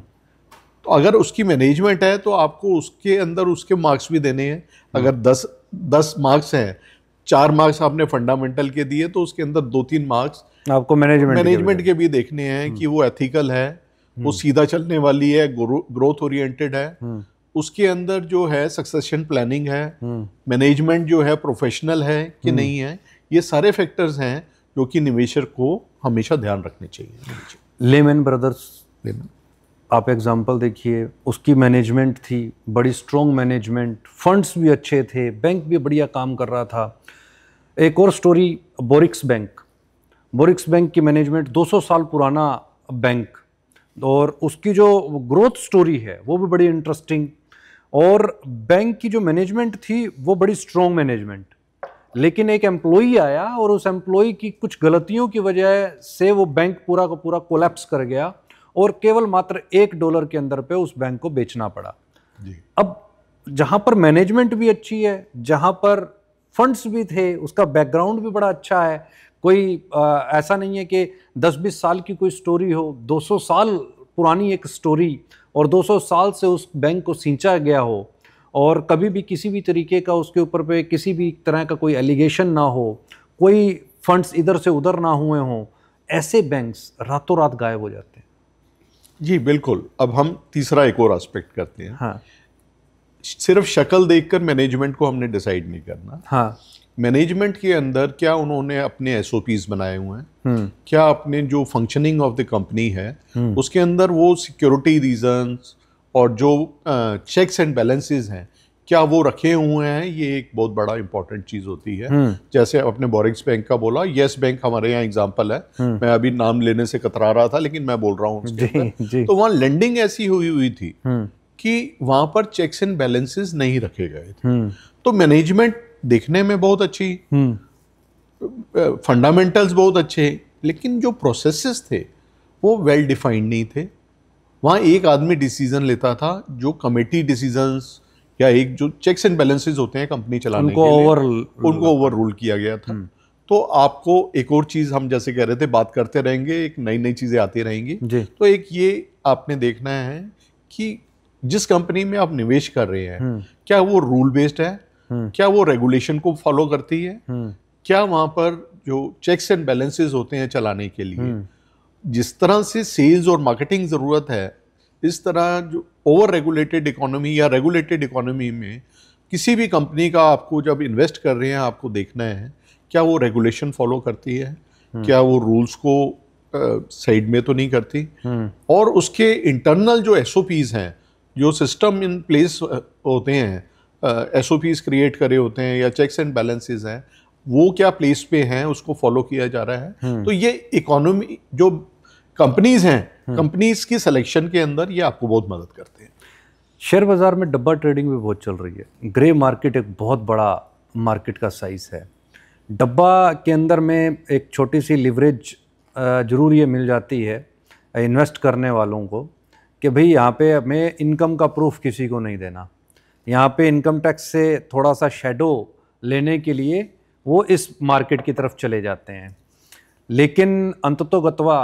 तो अगर उसकी मैनेजमेंट है तो आपको उसके अंदर उसके मार्क्स भी देने हैं अगर दस दस मार्क्स हैं चार मार्क्स आपने फंडामेंटल के दिए तो उसके अंदर दो तीन मार्क्स आपको मैनेजमेंट मैनेजमेंट के, के भी देखने हैं कि वो एथिकल है वो हम्म। सीधा चलने वाली है ग्रोथ ओरिएंटेड है हम्म। उसके अंदर जो है सक्सेशन प्लानिंग है मैनेजमेंट हम्म। जो है प्रोफेशनल है कि नहीं है ये सारे फैक्टर्स हैं जो कि निवेशक को हमेशा ध्यान रखने चाहिए लेमन ब्रदर्स लेमन आप एग्ज़ाम्पल देखिए उसकी मैनेजमेंट थी बड़ी स्ट्रॉन्ग मैनेजमेंट फंड्स भी अच्छे थे बैंक भी बढ़िया काम कर रहा था एक और story Barings bank Barings bank की मैनेजमेंट 200 साल पुराना बैंक और उसकी जो ग्रोथ स्टोरी है वो भी बड़ी इंटरेस्टिंग और बैंक की जो मैनेजमेंट थी वो बड़ी स्ट्रॉन्ग मैनेजमेंट लेकिन एक एम्प्लॉई आया और उस एम्प्लॉई की कुछ गलतियों की वजह से वो बैंक पूरा का पूरा कोलैप्स कर गया और केवल मात्र एक डॉलर के अंदर पे उस बैंक को बेचना पड़ा जी। अब जहाँ पर मैनेजमेंट भी अच्छी है जहाँ पर फंड्स भी थे उसका बैकग्राउंड भी बड़ा अच्छा है कोई आ, ऐसा नहीं है कि 10-20 साल की कोई स्टोरी हो 200 साल पुरानी एक स्टोरी और 200 साल से उस बैंक को सींचा गया हो और कभी भी किसी भी तरीके का उसके ऊपर पे किसी भी तरह का कोई एलिगेशन ना हो कोई फंड्स इधर से उधर ना हुए हों ऐसे बैंक्स रातों रात गायब हो जाते जी बिल्कुल अब हम तीसरा एक और एस्पेक्ट करते हैं हाँ सिर्फ शक्ल देखकर मैनेजमेंट को हमने डिसाइड नहीं करना हाँ मैनेजमेंट के अंदर क्या उन्होंने अपने एस बनाए हुए हैं हम्म। क्या अपने जो फंक्शनिंग ऑफ द कंपनी है हम्म। उसके अंदर वो सिक्योरिटी रीजंस और जो चेक्स एंड बैलेंसेस हैं क्या वो रखे हुए हैं ये एक बहुत बड़ा इंपॉर्टेंट चीज़ होती है हम्म। जैसे आपने बोरिक्स बैंक का बोला येस बैंक हमारे यहाँ एग्जाम्पल है हम्म। मैं अभी नाम लेने से कतरा रहा था लेकिन मैं बोल रहा हूँ तो वहाँ लेंडिंग ऐसी हुई हुई थी हम्म। कि वहां पर चेक्स एंड बैलेंसेस नहीं रखे गए थे तो मैनेजमेंट देखने में बहुत अच्छी फंडामेंटल्स बहुत अच्छे लेकिन जो प्रोसेसेस थे वो वेल डिफाइंड नहीं थे वहाँ एक आदमी डिसीज़न लेता था जो कमेटी डिसीजंस या एक जो चेक्स एंड बैलेंसेज होते हैं कंपनी चलाने उनको के ओवर उनको ओवर रूल किया गया था हम्म। तो आपको एक और चीज़ हम जैसे कह रहे थे बात करते रहेंगे एक नई नई चीज़ें आती रहेंगी तो एक ये आपने देखना है कि जिस कंपनी में आप निवेश कर रहे हैं हम्म। क्या वो रूल बेस्ड है हम्म। क्या वो रेगुलेशन को फॉलो करती है क्या वहाँ पर जो चेक्स एंड बैलेंसेज होते हैं चलाने के लिए जिस तरह से सेल्स और मार्केटिंग ज़रूरत है इस तरह जो ओवर रेगुलेटेड इकोनॉमी या रेगुलेटेड इकोनॉमी में किसी भी कंपनी का आपको जब इन्वेस्ट कर रहे हैं आपको देखना है क्या वो रेगुलेशन फॉलो करती है हम्म। क्या वो रूल्स को साइड में तो नहीं करती हम्म। और उसके इंटरनल जो एस हैं जो सिस्टम इन प्लेस होते हैं एस ओ क्रिएट करे होते हैं या चेक्स एंड बैलेंसेज हैं वो क्या प्लेस पे हैं उसको फॉलो किया जा रहा है हम्म। तो ये इकोनॉमी जो कंपनीज हैं हम्म। कंपनीज की सिलेक्शन के अंदर ये आपको बहुत मदद करते हैं शेयर बाज़ार में डब्बा ट्रेडिंग भी बहुत चल रही है ग्रे मार्केट एक बहुत बड़ा मार्केट का साइज़ है डब्बा के अंदर में एक छोटी सी लिवरेज ज़रूर ये मिल जाती है इन्वेस्ट करने वालों को कि भाई यहाँ पे हमें इनकम का प्रूफ किसी को नहीं देना यहाँ पे इनकम टैक्स से थोड़ा सा शेडो लेने के लिए वो इस मार्केट की तरफ चले जाते हैं लेकिन अंततोगतवा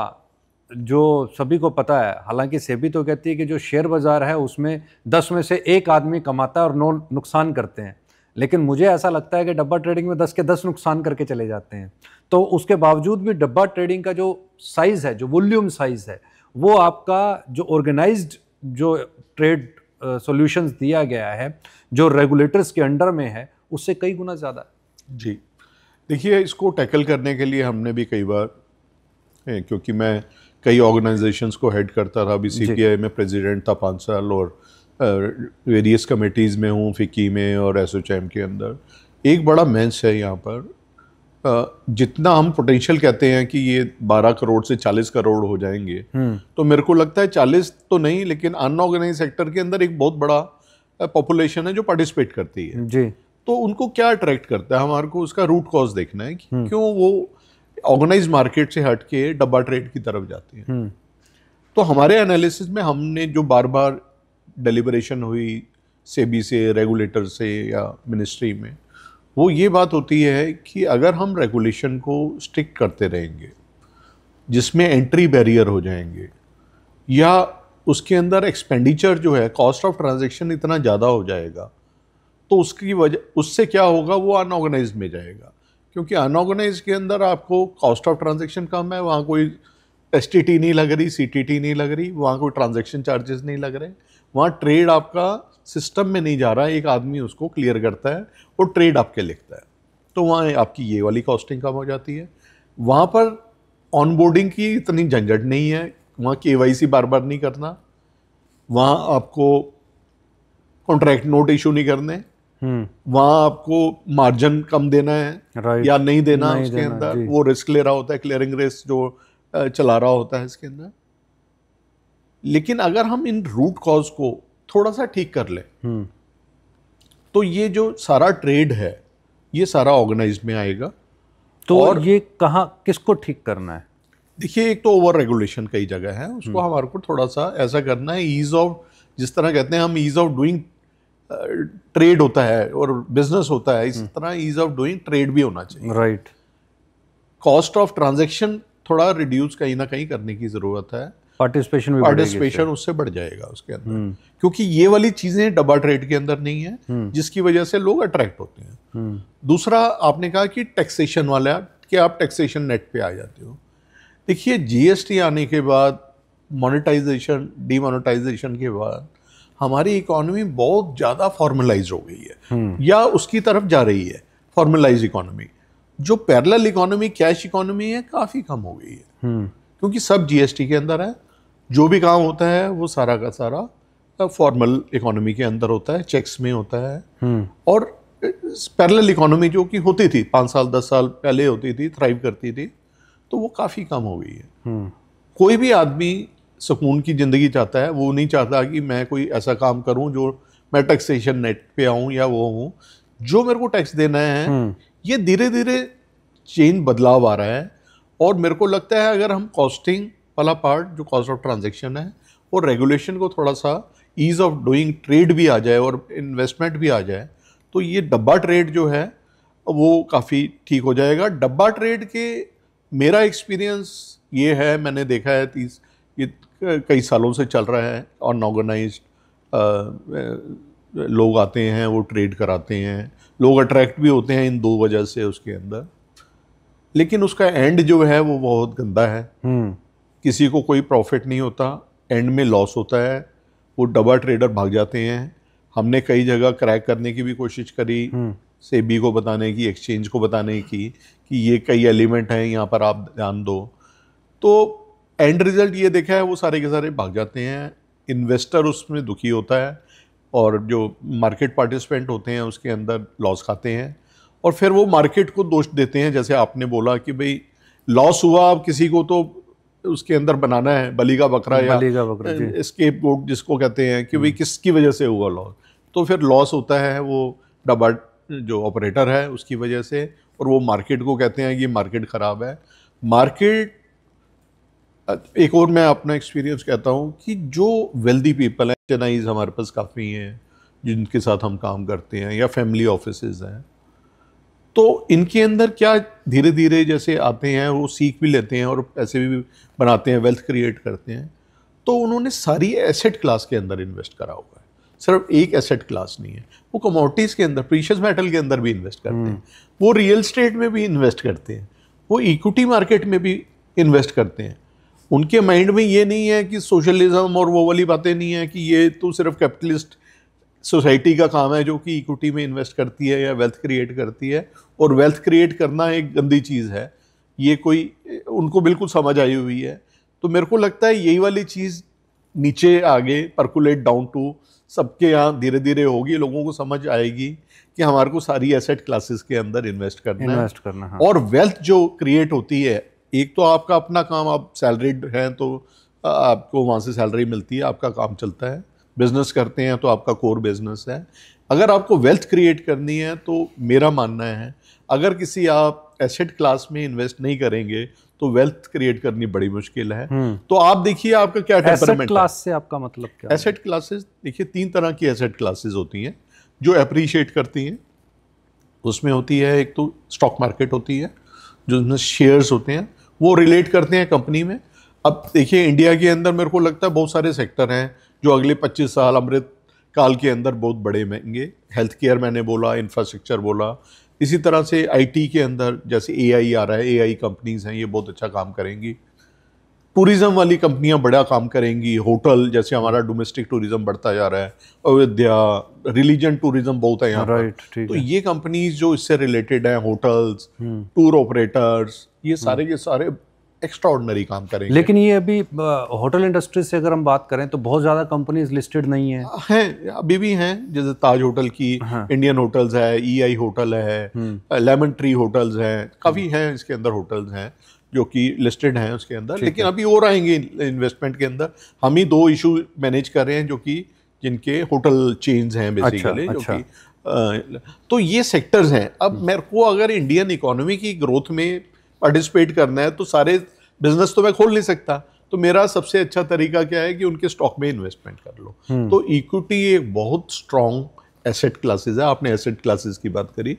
जो सभी को पता है हालांकि सेबी तो कहती है कि जो शेयर बाज़ार है उसमें दस में से एक आदमी कमाता है और नौ नुकसान करते हैं लेकिन मुझे ऐसा लगता है कि डब्बा ट्रेडिंग में दस के दस नुकसान करके चले जाते हैं तो उसके बावजूद भी डब्बा ट्रेडिंग का जो साइज़ है जो वॉल्यूम साइज़ है वो आपका जो ऑर्गेनाइज जो ट्रेड सॉल्यूशंस दिया गया है जो रेगुलेटर्स के अंडर में है उससे कई गुना ज़्यादा जी देखिए इसको टैकल करने के लिए हमने भी कई बार क्योंकि मैं कई ऑर्गेनाइजेशंस को हेड करता रहा अभी सी में प्रेसिडेंट था पाँच साल और वेरियस कमेटीज़ में हूँ फिक्की में और एसोचैम के अंदर एक बड़ा मेंस है यहाँ पर जितना हम पोटेंशियल कहते हैं कि ये 12 करोड़ से 40 करोड़ हो जाएंगे हम्म। तो मेरे को लगता है 40 तो नहीं लेकिन अनऑर्गेनाइज सेक्टर के अंदर एक बहुत बड़ा पॉपुलेशन है जो पार्टिसिपेट करती है जी तो उनको क्या अट्रैक्ट करता है हमारे को उसका रूट कॉज देखना है कि हम्म। क्यों वो ऑर्गेनाइज मार्केट से हट के डब्बा ट्रेड की तरफ जाते हैं हम्म। तो हमारे एनालिसिस में हमने जो बार बार डिलीबरेशन हुई सेबी से रेगुलेटर से या मिनिस्ट्री में वो ये बात होती है कि अगर हम रेगुलेशन को स्ट्रिक्ट करते रहेंगे जिसमें एंट्री बैरियर हो जाएंगे या उसके अंदर एक्सपेंडिचर जो है कॉस्ट ऑफ ट्रांजेक्शन इतना ज़्यादा हो जाएगा तो उसकी वजह उससे क्या होगा वो अनऑर्गेनाइज में जाएगा क्योंकि अनऑर्गेनाइज के अंदर आपको कॉस्ट ऑफ ट्रांजेक्शन कम है वहाँ कोई एस नहीं लग रही सी नहीं लग रही वहाँ कोई ट्रांजेक्शन चार्जेस नहीं लग रहे वहाँ ट्रेड आपका सिस्टम में नहीं जा रहा है एक आदमी उसको क्लियर करता है और ट्रेड आपके लिखता है तो वहाँ आपकी ये वाली कॉस्टिंग कम हो जाती है वहाँ पर ऑनबोर्डिंग की इतनी झंझट नहीं है वहाँ के बार बार नहीं करना वहाँ आपको कॉन्ट्रैक्ट नोट इशू नहीं करने हम्म। वहां आपको मार्जिन कम देना है या नहीं देना नहीं उसके अंदर वो रिस्क ले रहा होता है क्लियरिंग रिस्क जो चला रहा होता है इसके अंदर लेकिन अगर हम इन रूट कॉज को थोड़ा सा ठीक कर ले हम्म। तो ये जो सारा ट्रेड है ये सारा ऑर्गेनाइज में आएगा तो और ये कहा किसको ठीक करना है देखिए एक तो ओवर रेगुलेशन कई जगह है उसको हम्म। हमारे को थोड़ा सा ऐसा करना है ईज ऑफ जिस तरह कहते हैं हम ईज ऑफ डूइंग ट्रेड होता है और बिजनेस होता है इस हम्म। तरह ईज ऑफ डूइंग ट्रेड भी होना चाहिए राइट कॉस्ट ऑफ ट्रांजेक्शन थोड़ा रिड्यूस कहीं ना कहीं करने की ज़रूरत है पार्टिसिपेशन भी पार्टिसिपेशन उससे बढ़ जाएगा उसके अंदर हम्म। क्योंकि ये वाली चीज़ें डबल ट्रेड के अंदर नहीं है हम्म। जिसकी वजह से लोग अट्रैक्ट होते हैं दूसरा आपने कहा कि टैक्सेशन वाला कि आप टैक्सेशन नेट पे आ जाते हो देखिए जीएसटी आने के बाद मोनेटाइजेशन डीमोनेटाइजेशन के बाद हमारी इकोनॉमी बहुत ज़्यादा फॉर्मलाइज हो गई है हम्म। या उसकी तरफ जा रही है फॉर्मलाइज इकोनॉमी जो पैरल इकोनॉमी कैश इकोनॉमी है काफ़ी कम हो गई है हम्म। क्योंकि सब जीएसटी के अंदर है जो भी काम होता है वो सारा का सारा फॉर्मल इकोनॉमी के अंदर होता है चेक्स में होता है हम्म। और पैरल इकोनॉमी जो कि होती थी पाँच साल दस साल पहले होती थी थ्राइव करती थी तो वो काफ़ी कम हो गई है कोई भी आदमी सुकून की ज़िंदगी चाहता है वो नहीं चाहता कि मैं कोई ऐसा काम करूं जो मैं टैक्सेशन नेट पे आऊं या वो हूं जो मेरे को टैक्स देना है हम्म। ये धीरे धीरे चेंज बदलाव आ रहा है और मेरे को लगता है अगर हम कॉस्टिंग वाला पार्ट जो कॉस्ट ऑफ ट्रांजेक्शन है और रेगुलेशन को थोड़ा सा ईज़ ऑफ डूइंग ट्रेड भी आ जाए और इन्वेस्टमेंट भी आ जाए तो ये डब्बा ट्रेड जो है वो काफ़ी ठीक हो जाएगा डब्बा ट्रेड के मेरा एक्सपीरियंस ये है मैंने देखा है तीस ये कई सालों से चल रहा है अनऑर्गेनाइज लोग आते हैं वो ट्रेड कराते हैं लोग अट्रैक्ट भी होते हैं इन दो वजह से उसके अंदर लेकिन उसका एंड जो है वो बहुत गंदा है हम्म। किसी को कोई प्रॉफिट नहीं होता एंड में लॉस होता है वो डबल ट्रेडर भाग जाते हैं हमने कई जगह क्रैक करने की भी कोशिश करी हम्म। सेबी को बताने की एक्सचेंज को बताने की कि ये कई एलिमेंट हैं यहाँ पर आप ध्यान दो तो एंड रिजल्ट ये देखा है वो सारे के सारे भाग जाते हैं इन्वेस्टर उसमें दुखी होता है और जो मार्केट पार्टिसिपेंट होते हैं उसके अंदर लॉस खाते हैं और फिर वो मार्केट को दोष देते हैं जैसे आपने बोला कि भाई लॉस हुआ अब किसी को तो उसके अंदर बनाना है बली का बकरा या बकरा स्केप बोर्ड जिसको कहते हैं कि भाई हम्म। किसकी वजह से हुआ लॉस तो फिर लॉस होता है वो डबा जो ऑपरेटर है उसकी वजह से और वो मार्केट को कहते हैं कि मार्केट ख़राब है मार्केट एक और मैं अपना एक्सपीरियंस कहता हूँ कि जो वेल्दी पीपल हैं चेनाइज हमारे पास काफ़ी हैं जिनके साथ हम काम करते हैं या फैमिली ऑफिस हैं तो इनके अंदर क्या धीरे धीरे जैसे आते हैं वो सीख भी लेते हैं और पैसे भी बनाते हैं वेल्थ क्रिएट करते हैं तो उन्होंने सारी एसेट क्लास के अंदर इन्वेस्ट करा हुआ है सिर्फ एक एसेट क्लास नहीं है वो कमोडिटीज़ के अंदर प्रीशियस मेटल के अंदर भी इन्वेस्ट हम्म। करते हैं वो रियल स्टेट में भी इन्वेस्ट करते हैं वो इक्विटी मार्केट में भी इन्वेस्ट करते हैं उनके माइंड में ये नहीं है कि सोशलिज्म और वो वाली बातें नहीं है कि ये तो सिर्फ कैपिटलिस्ट सोसाइटी का काम है जो कि इक्विटी में इन्वेस्ट करती है या वेल्थ क्रिएट करती है और वेल्थ क्रिएट करना एक गंदी चीज़ है ये कोई उनको बिल्कुल समझ आई हुई है तो मेरे को लगता है यही वाली चीज़ नीचे आगे परकुलेट डाउन टू सबके यहाँ धीरे धीरे होगी लोगों को समझ आएगी कि हमारे को सारी एसेट क्लासेस के अंदर इन्वेस्ट करना इन्वेस्ट करना हाँ। और वेल्थ जो क्रिएट होती है एक तो आपका अपना काम आप सैलरीड हैं तो आपको वहाँ से सैलरी मिलती है आपका काम चलता है बिजनेस करते हैं तो आपका कोर बिजनेस है अगर आपको वेल्थ क्रिएट करनी है तो मेरा मानना है अगर किसी आप एसेट क्लास में इन्वेस्ट नहीं करेंगे तो वेल्थ क्रिएट करनी बड़ी मुश्किल है हम्म। तो आप देखिए आपका क्या एसेट क्लास से आपका मतलब क्या एसेट क्लासेस देखिए तीन तरह की एसेट क्लासेस होती हैं जो अप्रिशिएट करती हैं उसमें होती है एक तो स्टॉक मार्केट होती है जो उसमें शेयर्स होते हैं वो रिलेट करते हैं कंपनी में अब देखिए इंडिया के अंदर मेरे को लगता है बहुत सारे सेक्टर हैं जो अगले 25 साल अमृत काल के अंदर बहुत बड़े महंगे हेल्थ केयर मैंने बोला इंफ्रास्ट्रक्चर बोला इसी तरह से आईटी के अंदर जैसे एआई आ रहा है एआई कंपनीज हैं ये बहुत अच्छा काम करेंगी टूरिज़म वाली कंपनियां बड़ा काम करेंगी होटल जैसे हमारा डोमेस्टिक टूरिज़्म बढ़ता जा रहा है अयोध्या रिलीजन टूरिज़्म बहुत है यहाँ राइट तो ये कंपनीज जो इससे रिलेटेड हैं होटल्स टूर ऑपरेटर्स हम्म। ये सारे के सारे एक्स्ट्राऑर्डनरी काम करेंगे लेकिन ये अभी होटल इंडस्ट्री से अगर हम बात करें तो बहुत ज़्यादा कंपनीज लिस्टेड नहीं है हैं अभी भी हैं जैसे ताज होटल की हाँ। इंडियन होटल्स है ईआई e होटल है लेमन ट्री होटल्स हैं काफ़ी हम्म। हैं इसके अंदर होटल्स हैं जो कि लिस्टेड हैं उसके अंदर लेकिन अभी और आएंगे इन्वेस्टमेंट के अंदर हम ही दो इशू मैनेज कर रहे हैं जो कि जिनके होटल चेन्स हैं बेसिकली अच्छा, जो अच्छा। कि तो ये सेक्टर्स हैं अब हम्म। मेरे को अगर इंडियन इकोनॉमी की ग्रोथ में पार्टिसिपेट करना है तो सारे बिजनेस तो मैं खोल नहीं सकता तो मेरा सबसे अच्छा तरीका क्या है कि उनके स्टॉक में इन्वेस्टमेंट कर लो हम्म। तो इक्विटी एक बहुत स्ट्रॉन्ग एसेट क्लासेस है आपने एसेट क्लासेस की बात करी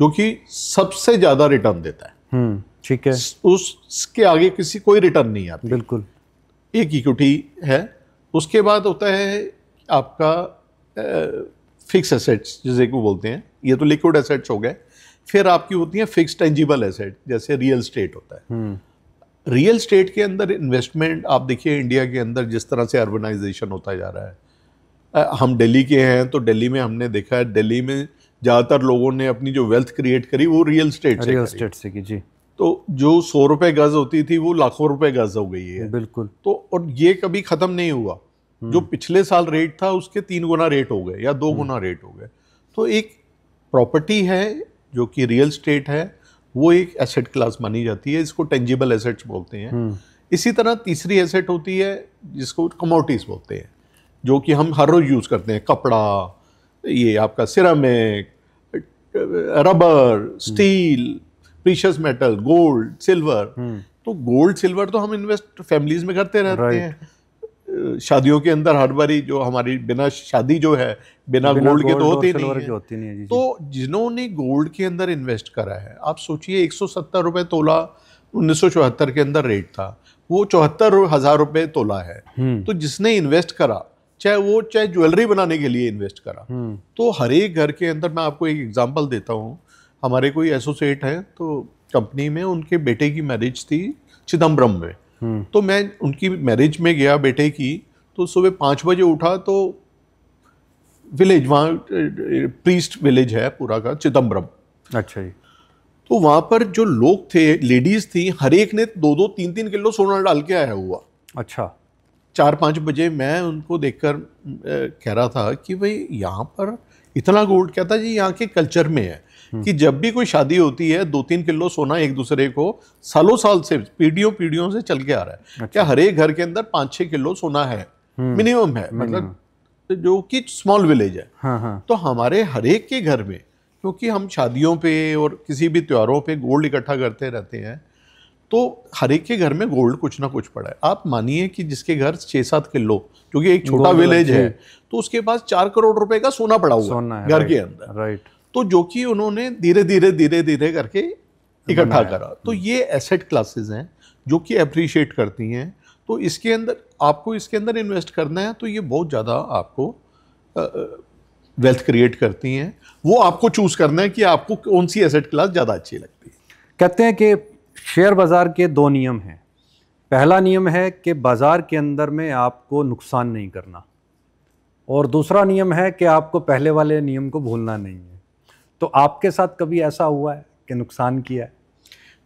जो कि सबसे ज़्यादा रिटर्न देता है हम्म, ठीक है उसके आगे किसी कोई रिटर्न नहीं आता बिल्कुल एक इक्विटी है उसके बाद होता है आपका फिक्स एसेट्स जिसे को बोलते हैं ये तो लिक्विड एसेट्स हो गए फिर आपकी होती है फिक्स टेंजिबल एसेट जैसे रियल स्टेट होता है रियल हम्म। स्टेट के अंदर इन्वेस्टमेंट आप देखिए इंडिया के अंदर जिस तरह से अर्बनाइजेशन होता जा रहा है हम दिल्ली के हैं तो दिल्ली में हमने देखा है दिल्ली में ज़्यादातर लोगों ने अपनी जो वेल्थ क्रिएट करी वो रियल स्टेट से रियल स्टेट से की जी तो जो सौ रुपये गज़ होती थी वो लाखों रुपए गज़ हो गई है बिल्कुल तो और ये कभी ख़त्म नहीं हुआ हम्म। जो पिछले साल रेट था उसके तीन गुना रेट हो गए या दो हम्म। गुना रेट हो गए तो एक प्रॉपर्टी है जो कि रियल स्टेट है वो एक एसेट क्लास मानी जाती है इसको टेंजिबल एसेट्स बोलते हैं हम्म। इसी तरह तीसरी एसेट होती है जिसको कमोडिटीज़ बोलते हैं जो कि हम हर रोज़ यूज़ करते हैं कपड़ा ये आपका ceramic rubber steel precious metal gold silver तो गोल्ड सिल्वर तो हम इन्वेस्ट फैमिलीज में करते रहते right. हैं शादियों के अंदर हर बारी जो हमारी बिना शादी जो है बिना, बिना गोल्ड, गोल्ड के तो होती नहीं, है। होती नहीं है तो जिन्होंने गोल्ड के अंदर इन्वेस्ट करा है आप सोचिए एक सौ सत्तर तोला उन्नीस के अंदर रेट था वो चौहत्तर हज़ार रुपये तोला है हम्म। तो जिसने इन्वेस्ट करा चाहे वो चाहे ज्वेलरी बनाने के लिए इन्वेस्ट करा हम्म। तो हर एक घर के अंदर मैं आपको एक एग्जाम्पल देता हूँ हमारे कोई एसोसिएट हैं तो कंपनी में उनके बेटे की मैरिज थी चिदम्बरम में तो मैं उनकी मैरिज में गया बेटे की तो सुबह पाँच बजे उठा तो विलेज वहाँ प्रीस्ट विलेज है पूरा का चिदम्बरम अच्छा जी तो वहाँ पर जो लोग थे लेडीज़ थी हर एक ने दो दो तीन तीन किलो सोना डाल के आया हुआ अच्छा चार पाँच बजे मैं उनको देखकर कह रहा था कि भाई यहाँ पर इतना गोल्ड क्या था जी यहाँ के कल्चर में है हम्म। कि जब भी कोई शादी होती है दो तीन किलो सोना एक दूसरे को सालों साल से पीढ़ियों पीढ़ियों से चल के आ रहा है अच्छा। क्या हर एक घर के अंदर पांच छह किलो सोना है हम्म। मिनिमम है मतलब तो जो कि स्मॉल विलेज है हाँ हाँ। तो हमारे हर एक के घर में क्योंकि हम शादियों पे और किसी भी त्योहारों पे गोल्ड इकट्ठा करते रहते हैं तो हर एक के घर में गोल्ड कुछ ना कुछ पड़ा है आप मानिए कि जिसके घर छः सात किलो क्योंकि एक छोटा विलेज है तो उसके पास चार करोड़ रुपए का सोना पड़ा हुआ सोना है घर के अंदर राइट तो जो कि उन्होंने धीरे धीरे धीरे धीरे करके इकट्ठा करा तो हम्म। ये एसेट क्लासेस हैं जो कि अप्रिशिएट करती हैं तो इसके अंदर आपको इसके अंदर इन्वेस्ट करना है तो ये बहुत ज़्यादा आपको वेल्थ क्रिएट करती हैं वो आपको चूज़ करना है कि आपको कौन सी एसेट क्लास ज़्यादा अच्छी लगती है कहते हैं कि शेयर बाज़ार के दो नियम हैं पहला नियम है कि बाज़ार के अंदर में आपको नुकसान नहीं करना और दूसरा नियम है कि आपको पहले वाले नियम को भूलना नहीं है तो आपके साथ कभी ऐसा हुआ है कि नुकसान किया है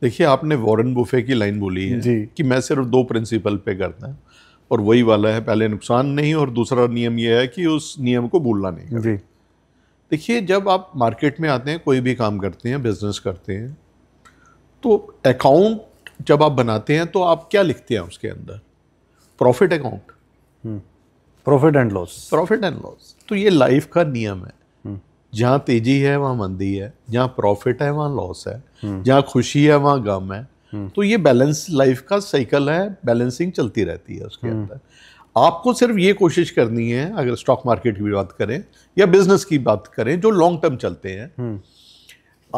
देखिए आपने वॉरेन बुफे की लाइन बोली है जी कि मैं सिर्फ दो प्रिंसिपल पे करता हूँ और वही वाला है पहले नुकसान नहीं और दूसरा नियम यह है कि उस नियम को भूलना नहीं जी देखिए जब आप मार्केट में आते हैं कोई भी काम करते हैं बिजनेस करते हैं तो अकाउंट जब आप बनाते हैं तो आप क्या लिखते हैं उसके अंदर profit account hmm. Profit and loss profit and loss तो ये लाइफ का नियम है जहाँ तेजी है वहाँ मंदी है जहाँ प्रॉफिट है वहाँ लॉस है हम्म। जहाँ खुशी है वहाँ गम है हम्म। तो ये बैलेंस लाइफ का साइकिल है बैलेंसिंग चलती रहती है उसके हम्म। अंदर आपको सिर्फ ये कोशिश करनी है अगर स्टॉक मार्केट की बात करें या बिजनेस की बात करें जो लॉन्ग टर्म चलते हैं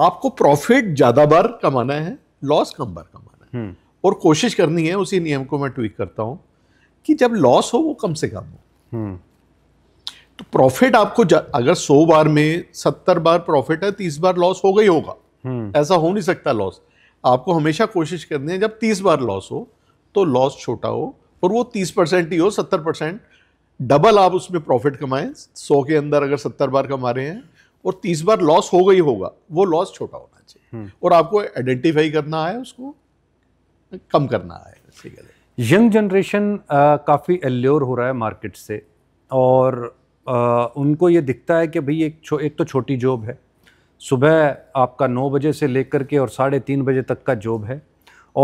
आपको प्रॉफिट ज़्यादा बार कमाना है लॉस कम बार कमाना है और कोशिश करनी है उसी नियम को मैं ट्वीक करता हूँ कि जब लॉस हो वो कम से कम हो तो प्रॉफिट आपको अगर सौ बार में सत्तर बार प्रॉफिट है तीस बार लॉस हो गई होगा हम्म। ऐसा हो नहीं सकता लॉस आपको हमेशा कोशिश करनी है जब तीस बार लॉस हो तो लॉस छोटा हो और वो तीस परसेंट ही हो सत्तर परसेंट डबल आप उसमें प्रॉफिट कमाएं सौ के अंदर अगर सत्तर बार कमा रहे हैं और तीस बार लॉस हो गई होगा वो लॉस छोटा होना चाहिए हम्म। और आपको आइडेंटिफाई करना है उसको कम करना है यंग जनरेशन काफ़ी एल्योर हो रहा है मार्केट से और उनको ये दिखता है कि भाई एक छो एक तो छोटी जॉब है सुबह आपका नौ बजे से लेकर के और साढ़े तीन बजे तक का जॉब है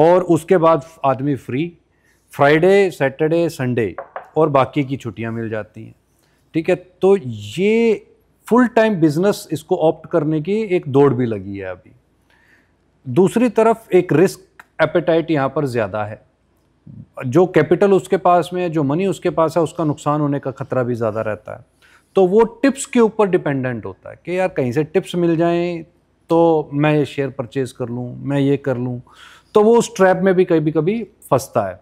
और उसके बाद आदमी फ्री फ्राइडे सैटरडे संडे और बाकी की छुट्टियां मिल जाती हैं ठीक है तो ये फुल टाइम बिजनेस इसको ऑप्ट करने की एक दौड़ भी लगी है अभी दूसरी तरफ एक रिस्क एपेटाइट यहाँ पर ज़्यादा है जो कैपिटल उसके पास में है जो मनी उसके पास है उसका नुकसान होने का खतरा भी ज़्यादा रहता है तो वो टिप्स के ऊपर डिपेंडेंट होता है कि यार कहीं से टिप्स मिल जाएं तो मैं ये शेयर परचेज कर लूँ मैं ये कर लूँ तो वो उस ट्रैप में भी कभी कभी फंसता है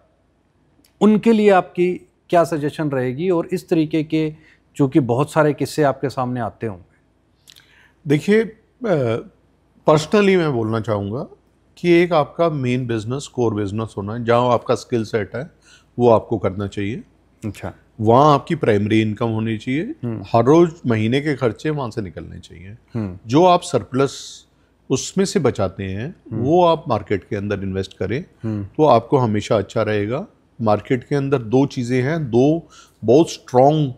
उनके लिए आपकी क्या सजेशन रहेगी और इस तरीके के चूँकि बहुत सारे किस्से आपके सामने आते होंगे देखिए पर्सनली मैं बोलना चाहूँगा कि एक आपका मेन बिजनेस कोर बिजनेस होना है जहाँ आपका स्किल सेट है वो आपको करना चाहिए अच्छा वहाँ आपकी प्राइमरी इनकम होनी चाहिए हम्म। हर रोज महीने के खर्चे वहाँ से निकलने चाहिए हम्म। जो आप सरप्लस उसमें से बचाते हैं हम्म। वो आप मार्केट के अंदर इन्वेस्ट करें तो आपको हमेशा अच्छा रहेगा मार्केट के अंदर दो चीज़ें हैं दो बहुत स्ट्रॉन्ग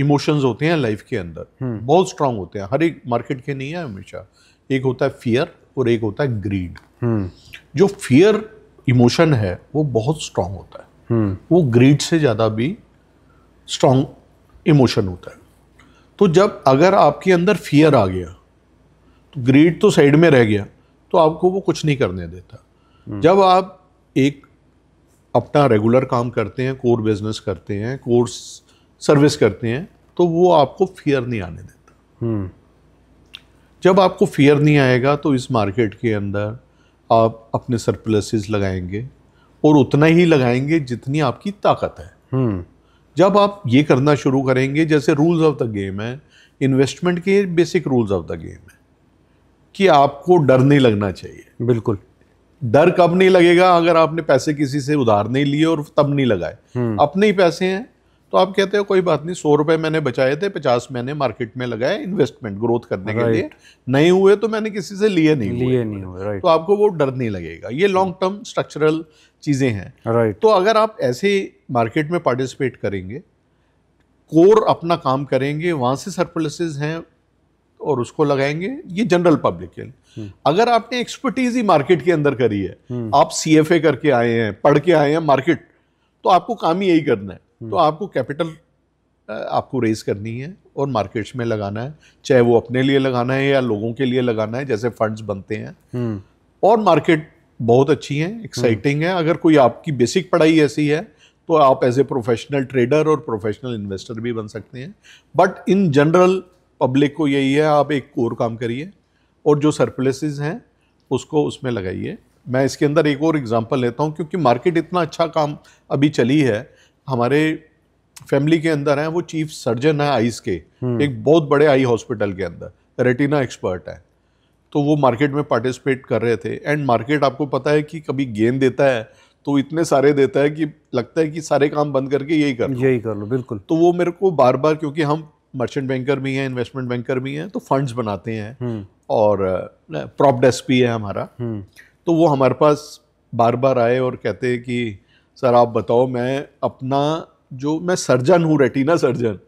इमोशंस होते हैं लाइफ के अंदर बहुत स्ट्रांग होते हैं हर एक मार्केट के नहीं है हमेशा एक होता है फियर और एक होता है ग्रीड जो फियर इमोशन है वो बहुत स्ट्रांग होता है वो ग्रीड से ज़्यादा भी स्ट्रांग इमोशन होता है तो जब अगर आपके अंदर फियर आ गया तो ग्रीड तो साइड में रह गया तो आपको वो कुछ नहीं करने देता हम्म। जब आप एक अपना रेगुलर काम करते हैं कोर बिजनेस करते हैं कोर सर्विस करते हैं तो वो आपको फियर नहीं आने देता हम्म। जब आपको फियर नहीं आएगा तो इस मार्केट के अंदर आप अपने सरप्लसेस लगाएंगे और उतना ही लगाएंगे जितनी आपकी ताकत है हम्म। जब आप ये करना शुरू करेंगे जैसे रूल्स ऑफ द गेम है इन्वेस्टमेंट के basic rules of the game है कि आपको डर नहीं लगना चाहिए बिल्कुल डर कब नहीं लगेगा अगर आपने पैसे किसी से उधार नहीं लिए और तब नहीं लगाए हम्म। अपने ही पैसे हैं तो आप कहते हो कोई बात नहीं सौ रुपए मैंने बचाए थे पचास मैंने मार्केट में लगाए इन्वेस्टमेंट ग्रोथ करने के लिए नहीं हुए तो मैंने किसी से लिए नहीं लिए नहीं हुए तो आपको वो डर नहीं लगेगा ये लॉन्ग टर्म स्ट्रक्चरल चीजें हैं तो अगर आप ऐसे मार्केट में पार्टिसिपेट करेंगे कोर अपना काम करेंगे वहाँ से सरप्लसेज हैं और उसको लगाएंगे ये जनरल पब्लिक के लिए हम्म। अगर आपने एक्सपर्टीज ही मार्केट के अंदर करी है हम्म। आप सी एफ ए करके आए हैं पढ़ के आए हैं मार्केट तो आपको काम ही यही करना है हम्म। तो आपको कैपिटल आपको रेज करनी है और मार्केट्स में लगाना है चाहे वो अपने लिए लगाना है या लोगों के लिए लगाना है जैसे फंड्स बनते हैं और मार्केट बहुत अच्छी है एक्साइटिंग है अगर कोई आपकी बेसिक पढ़ाई ऐसी है तो आप एज ए प्रोफेशनल ट्रेडर और प्रोफेशनल इन्वेस्टर भी बन सकते हैं बट इन जनरल पब्लिक को यही है आप एक कोर काम करिए और जो सरप्लसेस हैं उसको उसमें लगाइए मैं इसके अंदर एक और एग्ज़ाम्पल लेता हूँ क्योंकि मार्केट इतना अच्छा काम अभी चली है हमारे फैमिली के अंदर हैं वो चीफ सर्जन है आइज़ के हम्म। एक बहुत बड़े आई हॉस्पिटल के अंदर रेटिना एक्सपर्ट है तो वो मार्केट में पार्टिसिपेट कर रहे थे एंड मार्केट आपको पता है कि कभी गेंद देता है तो इतने सारे देता है कि लगता है कि सारे काम बंद करके यही कर यही कर लो बिल्कुल तो वो मेरे को बार बार क्योंकि हम मर्चेंट बैंकर भी हैं इन्वेस्टमेंट बैंकर भी हैं तो फंड्स बनाते हैं हम्म। और प्रॉप डेस्क भी है हमारा हम्म। तो वो हमारे पास बार बार आए और कहते हैं कि सर आप बताओ मैं अपना जो मैं सर्जन हूँ रेटिना सर्जन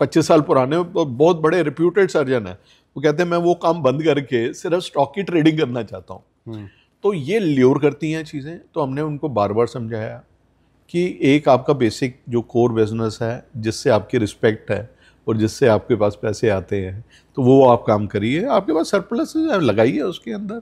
पच्चीस साल पुराने बहुत बड़े रिप्यूटेड सर्जन है वो कहते हैं मैं वो काम बंद करके सिर्फ स्टॉक की ट्रेडिंग करना चाहता हूँ हम्म। तो ये ल्योर करती हैं चीज़ें तो हमने उनको बार बार समझाया कि एक आपका बेसिक जो कोर बिजनेस है जिससे आपकी रिस्पेक्ट है और जिससे आपके पास पैसे आते हैं तो वो आप काम करिए आपके पास सरप्लस लगाइए उसके अंदर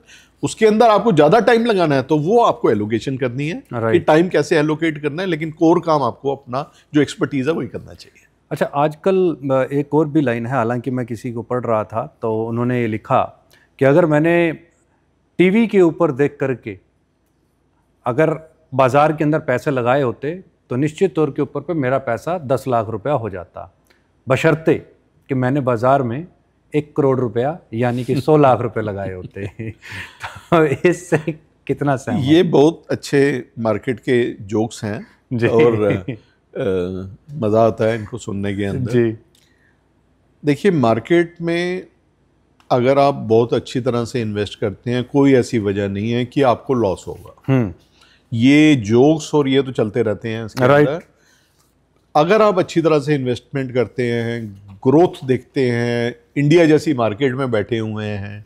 उसके अंदर आपको ज़्यादा टाइम लगाना है तो वो आपको एलोकेशन करनी है कि टाइम कैसे एलोकेट करना है लेकिन कोर काम आपको अपना जो एक्सपर्टीज़ है वही करना चाहिए अच्छा आजकल एक और भी लाइन है हालांकि मैं किसी को पढ़ रहा था तो उन्होंने ये लिखा कि अगर मैंने टीवी के ऊपर देख करके अगर बाज़ार के अंदर पैसे लगाए होते तो निश्चित तौर के ऊपर पे मेरा पैसा दस लाख रुपया हो जाता बशर्ते कि मैंने बाज़ार में एक करोड़ रुपया यानी कि सौ लाख रुपए लगाए होते तो इससे कितना सही ये बहुत अच्छे मार्केट के जोक्स हैं और मज़ा आता है इनको सुनने के अंदर जी देखिए मार्केट में अगर आप बहुत अच्छी तरह से इन्वेस्ट करते हैं कोई ऐसी वजह नहीं है कि आपको लॉस होगा हम्म। ये जोक्स और ये तो चलते रहते हैं राइट अगर आप अच्छी तरह से इन्वेस्टमेंट करते हैं ग्रोथ देखते हैं इंडिया जैसी मार्केट में बैठे हुए हैं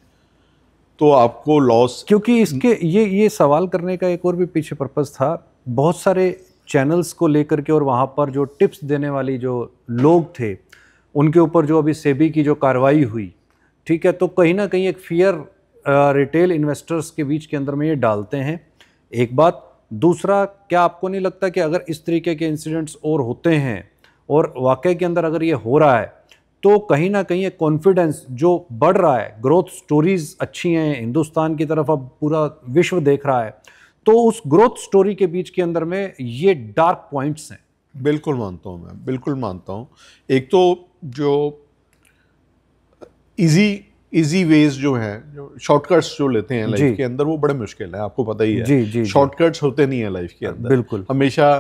तो आपको लॉस क्योंकि इसके ये ये सवाल करने का एक और भी पीछे पर्पज़ था बहुत सारे चैनल्स को लेकर के और वहाँ पर जो टिप्स देने वाली जो लोग थे उनके ऊपर जो अभी सेबी की जो कार्रवाई हुई ठीक है तो कहीं ना कहीं एक फियर रिटेल इन्वेस्टर्स के बीच के अंदर में ये डालते हैं एक बात दूसरा क्या आपको नहीं लगता कि अगर इस तरीके के इंसिडेंट्स और होते हैं और वाकई के अंदर अगर ये हो रहा है तो कहीं ना कहीं ये कॉन्फिडेंस जो बढ़ रहा है ग्रोथ स्टोरीज़ अच्छी हैं हिंदुस्तान की तरफ अब पूरा विश्व देख रहा है तो उस ग्रोथ स्टोरी के बीच के अंदर में ये डार्क पॉइंट्स हैं बिल्कुल मानता हूँ मैं बिल्कुल मानता हूँ एक तो जो इजी इजी वेज जो है शॉर्टकट्स जो लेते हैं लाइफ के अंदर वो बड़े मुश्किल है आपको पता ही है शॉर्टकट्स होते नहीं है लाइफ के हाँ, अंदर बिल्कुल हमेशा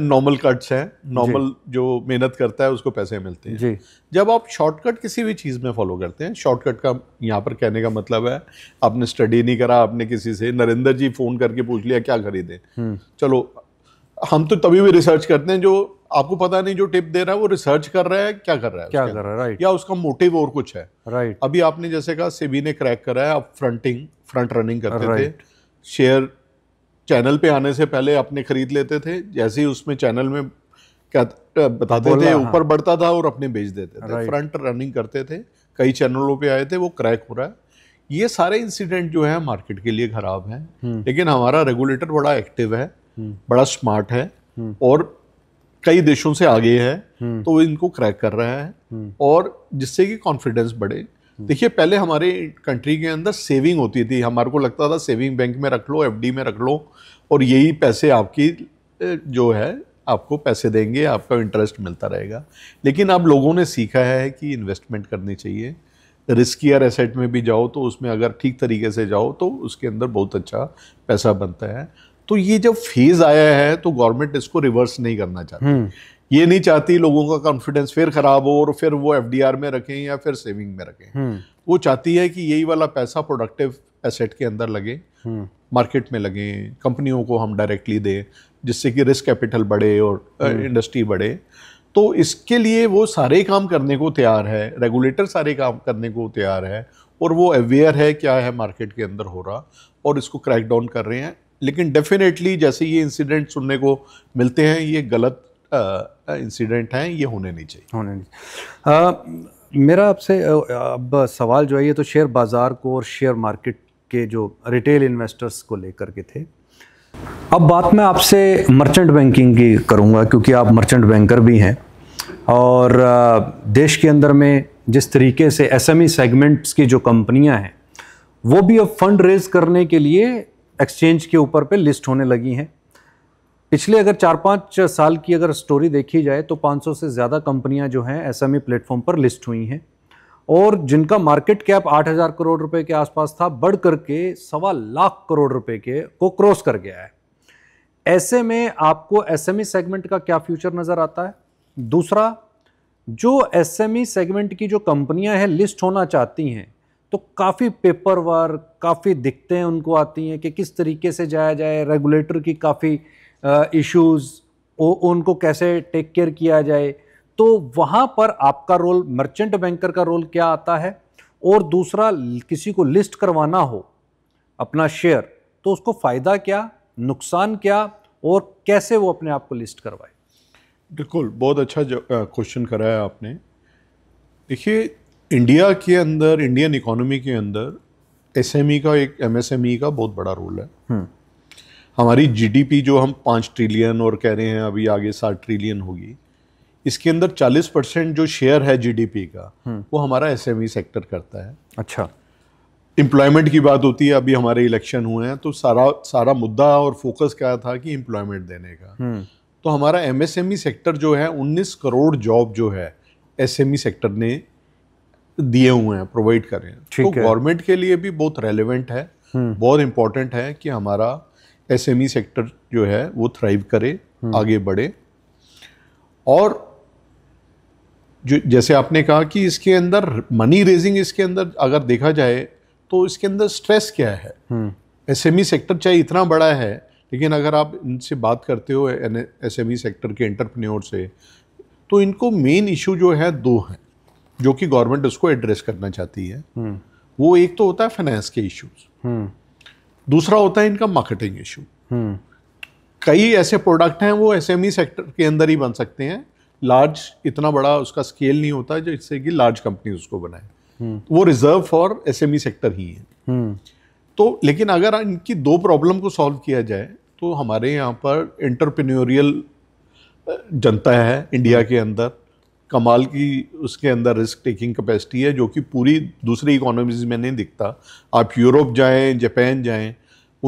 नॉर्मल कट्स हैं नॉर्मल जो मेहनत करता है उसको पैसे मिलते हैं जी जब आप शॉर्टकट किसी भी चीज़ में फॉलो करते हैं शॉर्टकट का यहाँ पर कहने का मतलब है आपने स्टडी नहीं करा आपने किसी से नरेंद्र जी फ़ोन करके पूछ लिया क्या खरीदें हम्म। चलो हम तो तभी भी रिसर्च करते हैं जो आपको पता नहीं जो टिप दे रहा है वो रिसर्च कर रहा है क्या कर रहा है क्या कर रहा है राइट या उसका मोटिव और कुछ है राइट अभी आपने जैसे कहा सेबी ने क्रैक करा है आप फ्रंटिंग फ्रंट रनिंग करते थे शेयर चैनल पे आने से पहले अपने खरीद लेते थे जैसे ही उसमें चैनल में क्या बताते थे हाँ। ऊपर हाँ। बढ़ता था और अपने बेच देते थे फ्रंट रनिंग करते थे कई चैनलों पे आए थे वो क्रैक हो रहा है ये सारे इंसिडेंट जो है मार्केट के लिए खराब है हम्म। लेकिन हमारा रेगुलेटर बड़ा एक्टिव है हम्म। बड़ा स्मार्ट है हम्म। और कई देशों से आगे है हम्म। तो वो इनको क्रैक कर रहा है हम्म। और जिससे कि कॉन्फिडेंस बढ़े हम्म। देखिए पहले हमारे कंट्री के अंदर सेविंग होती थी हमारे को लगता था सेविंग बैंक में रख लो एफ में रख लो और यही पैसे आपकी जो है आपको पैसे देंगे आपका इंटरेस्ट मिलता रहेगा लेकिन अब लोगों ने सीखा है कि इन्वेस्टमेंट करनी चाहिए रिस्कियर एसेट में भी जाओ तो उसमें अगर ठीक तरीके से जाओ तो उसके अंदर बहुत अच्छा पैसा बनता है तो ये जब फेज आया है तो गवर्नमेंट इसको रिवर्स नहीं करना चाहती हम्म। ये नहीं चाहती लोगों का कॉन्फिडेंस फिर खराब हो और फिर वो एफ में रखें या फिर सेविंग में रखें हम्म। वो चाहती है कि यही वाला पैसा प्रोडक्टिव एसेट के अंदर लगे मार्केट हम्म। में लगे कंपनियों को हम डायरेक्टली दें जिससे कि रिस्क कैपिटल बढ़े और इंडस्ट्री बढ़े तो इसके लिए वो सारे काम करने को तैयार है रेगुलेटर सारे काम करने को तैयार है और वो अवेयर है क्या है मार्केट के अंदर हो रहा और इसको क्रैक डाउन कर रहे हैं लेकिन डेफिनेटली जैसे ये इंसिडेंट सुनने को मिलते हैं ये गलत इंसिडेंट हैं ये होने नहीं चाहिए होने नहीं मेरा आपसे अब सवाल जो है ये तो शेयर बाज़ार को और शेयर मार्केट के जो रिटेल इन्वेस्टर्स को लेकर के थे अब बात मैं आपसे मर्चेंट बैंकिंग की करूँगा क्योंकि आप मर्चेंट बैंकर भी हैं और देश के अंदर में जिस तरीके से एसएमई सेगमेंट्स e की जो कंपनियां हैं वो भी अब फंड रेज करने के लिए एक्सचेंज के ऊपर पे लिस्ट होने लगी हैं पिछले अगर चार पाँच साल की अगर स्टोरी देखी जाए तो 500 से ज़्यादा कंपनियां जो हैं एस एम प्लेटफॉर्म पर लिस्ट हुई हैं और जिनका मार्केट कैप 8000 करोड़ रुपए के आसपास था बढ़ करके सवा लाख करोड़ रुपए के को क्रॉस कर गया है ऐसे में आपको एस सेगमेंट e का क्या फ्यूचर नज़र आता है दूसरा जो एस सेगमेंट e की जो कंपनियां हैं लिस्ट होना चाहती हैं तो काफ़ी पेपर वर्क काफ़ी दिक्कतें उनको आती हैं कि किस तरीके से जाया जाए रेगुलेटर की काफ़ी इश्यूज़ उनको कैसे टेक केयर किया जाए तो वहाँ पर आपका रोल मर्चेंट बैंकर का रोल क्या आता है और दूसरा किसी को लिस्ट करवाना हो अपना शेयर तो उसको फ़ायदा क्या नुकसान क्या और कैसे वो अपने आप को लिस्ट करवाए बिल्कुल बहुत अच्छा क्वेश्चन कराया आपने देखिए इंडिया के अंदर इंडियन इकोनॉमी के अंदर एसएमई e का एक एमएसएमई e का बहुत बड़ा रोल है हम्म। हमारी जीडीपी जो हम पाँच ट्रिलियन और कह रहे हैं अभी आगे सात ट्रिलियन होगी इसके अंदर चालीस परसेंट जो शेयर है जीडीपी का हम्म। वो हमारा एसएमई सेक्टर e करता है अच्छा एम्प्लॉयमेंट की बात होती है अभी हमारे इलेक्शन हुए हैं तो सारा सारा मुद्दा और फोकस क्या था कि एम्प्लॉयमेंट देने का हम्म। तो हमारा एमएसएमई सेक्टर जो है 19 करोड़ जॉब जो है एसएमई सेक्टर ने दिए हुए हैं प्रोवाइड कर रहे हैं तो गवर्नमेंट के लिए भी बहुत रेलिवेंट है हम्म। बहुत इम्पोर्टेंट है कि हमारा एसएमई सेक्टर e जो है वो थ्राइव करे हम्म। आगे बढ़े और जो जैसे आपने कहा कि इसके अंदर मनी रेजिंग इसके अंदर अगर देखा जाए तो इसके अंदर स्ट्रेस क्या है एसएमई हम्म। सेक्टर e चाहे इतना बड़ा है लेकिन अगर आप इनसे बात करते हो एसएमई सेक्टर e के एंटरप्रेन्योर से तो इनको मेन इशू जो है दो हैं जो कि गवर्नमेंट उसको एड्रेस करना चाहती है हम्म। वो एक तो होता है फाइनेंस के इश्यूज हम्म। दूसरा होता है इनका मार्केटिंग हम्म। इशू कई ऐसे प्रोडक्ट हैं वो एसएमई सेक्टर e के अंदर ही बन सकते हैं लार्ज इतना बड़ा उसका स्केल नहीं होता जो इससे कि लार्ज कंपनी उसको बनाए वो रिजर्व फॉर एसएमई सेक्टर ही है तो लेकिन अगर इनकी दो प्रॉब्लम को सॉल्व किया जाए तो हमारे यहाँ पर एंटरप्रेन्योरियल जनता है इंडिया के अंदर कमाल की उसके अंदर रिस्क टेकिंग कैपेसिटी है जो कि पूरी दूसरी इकोनॉमीज में नहीं दिखता आप यूरोप जाएं जापान जाएं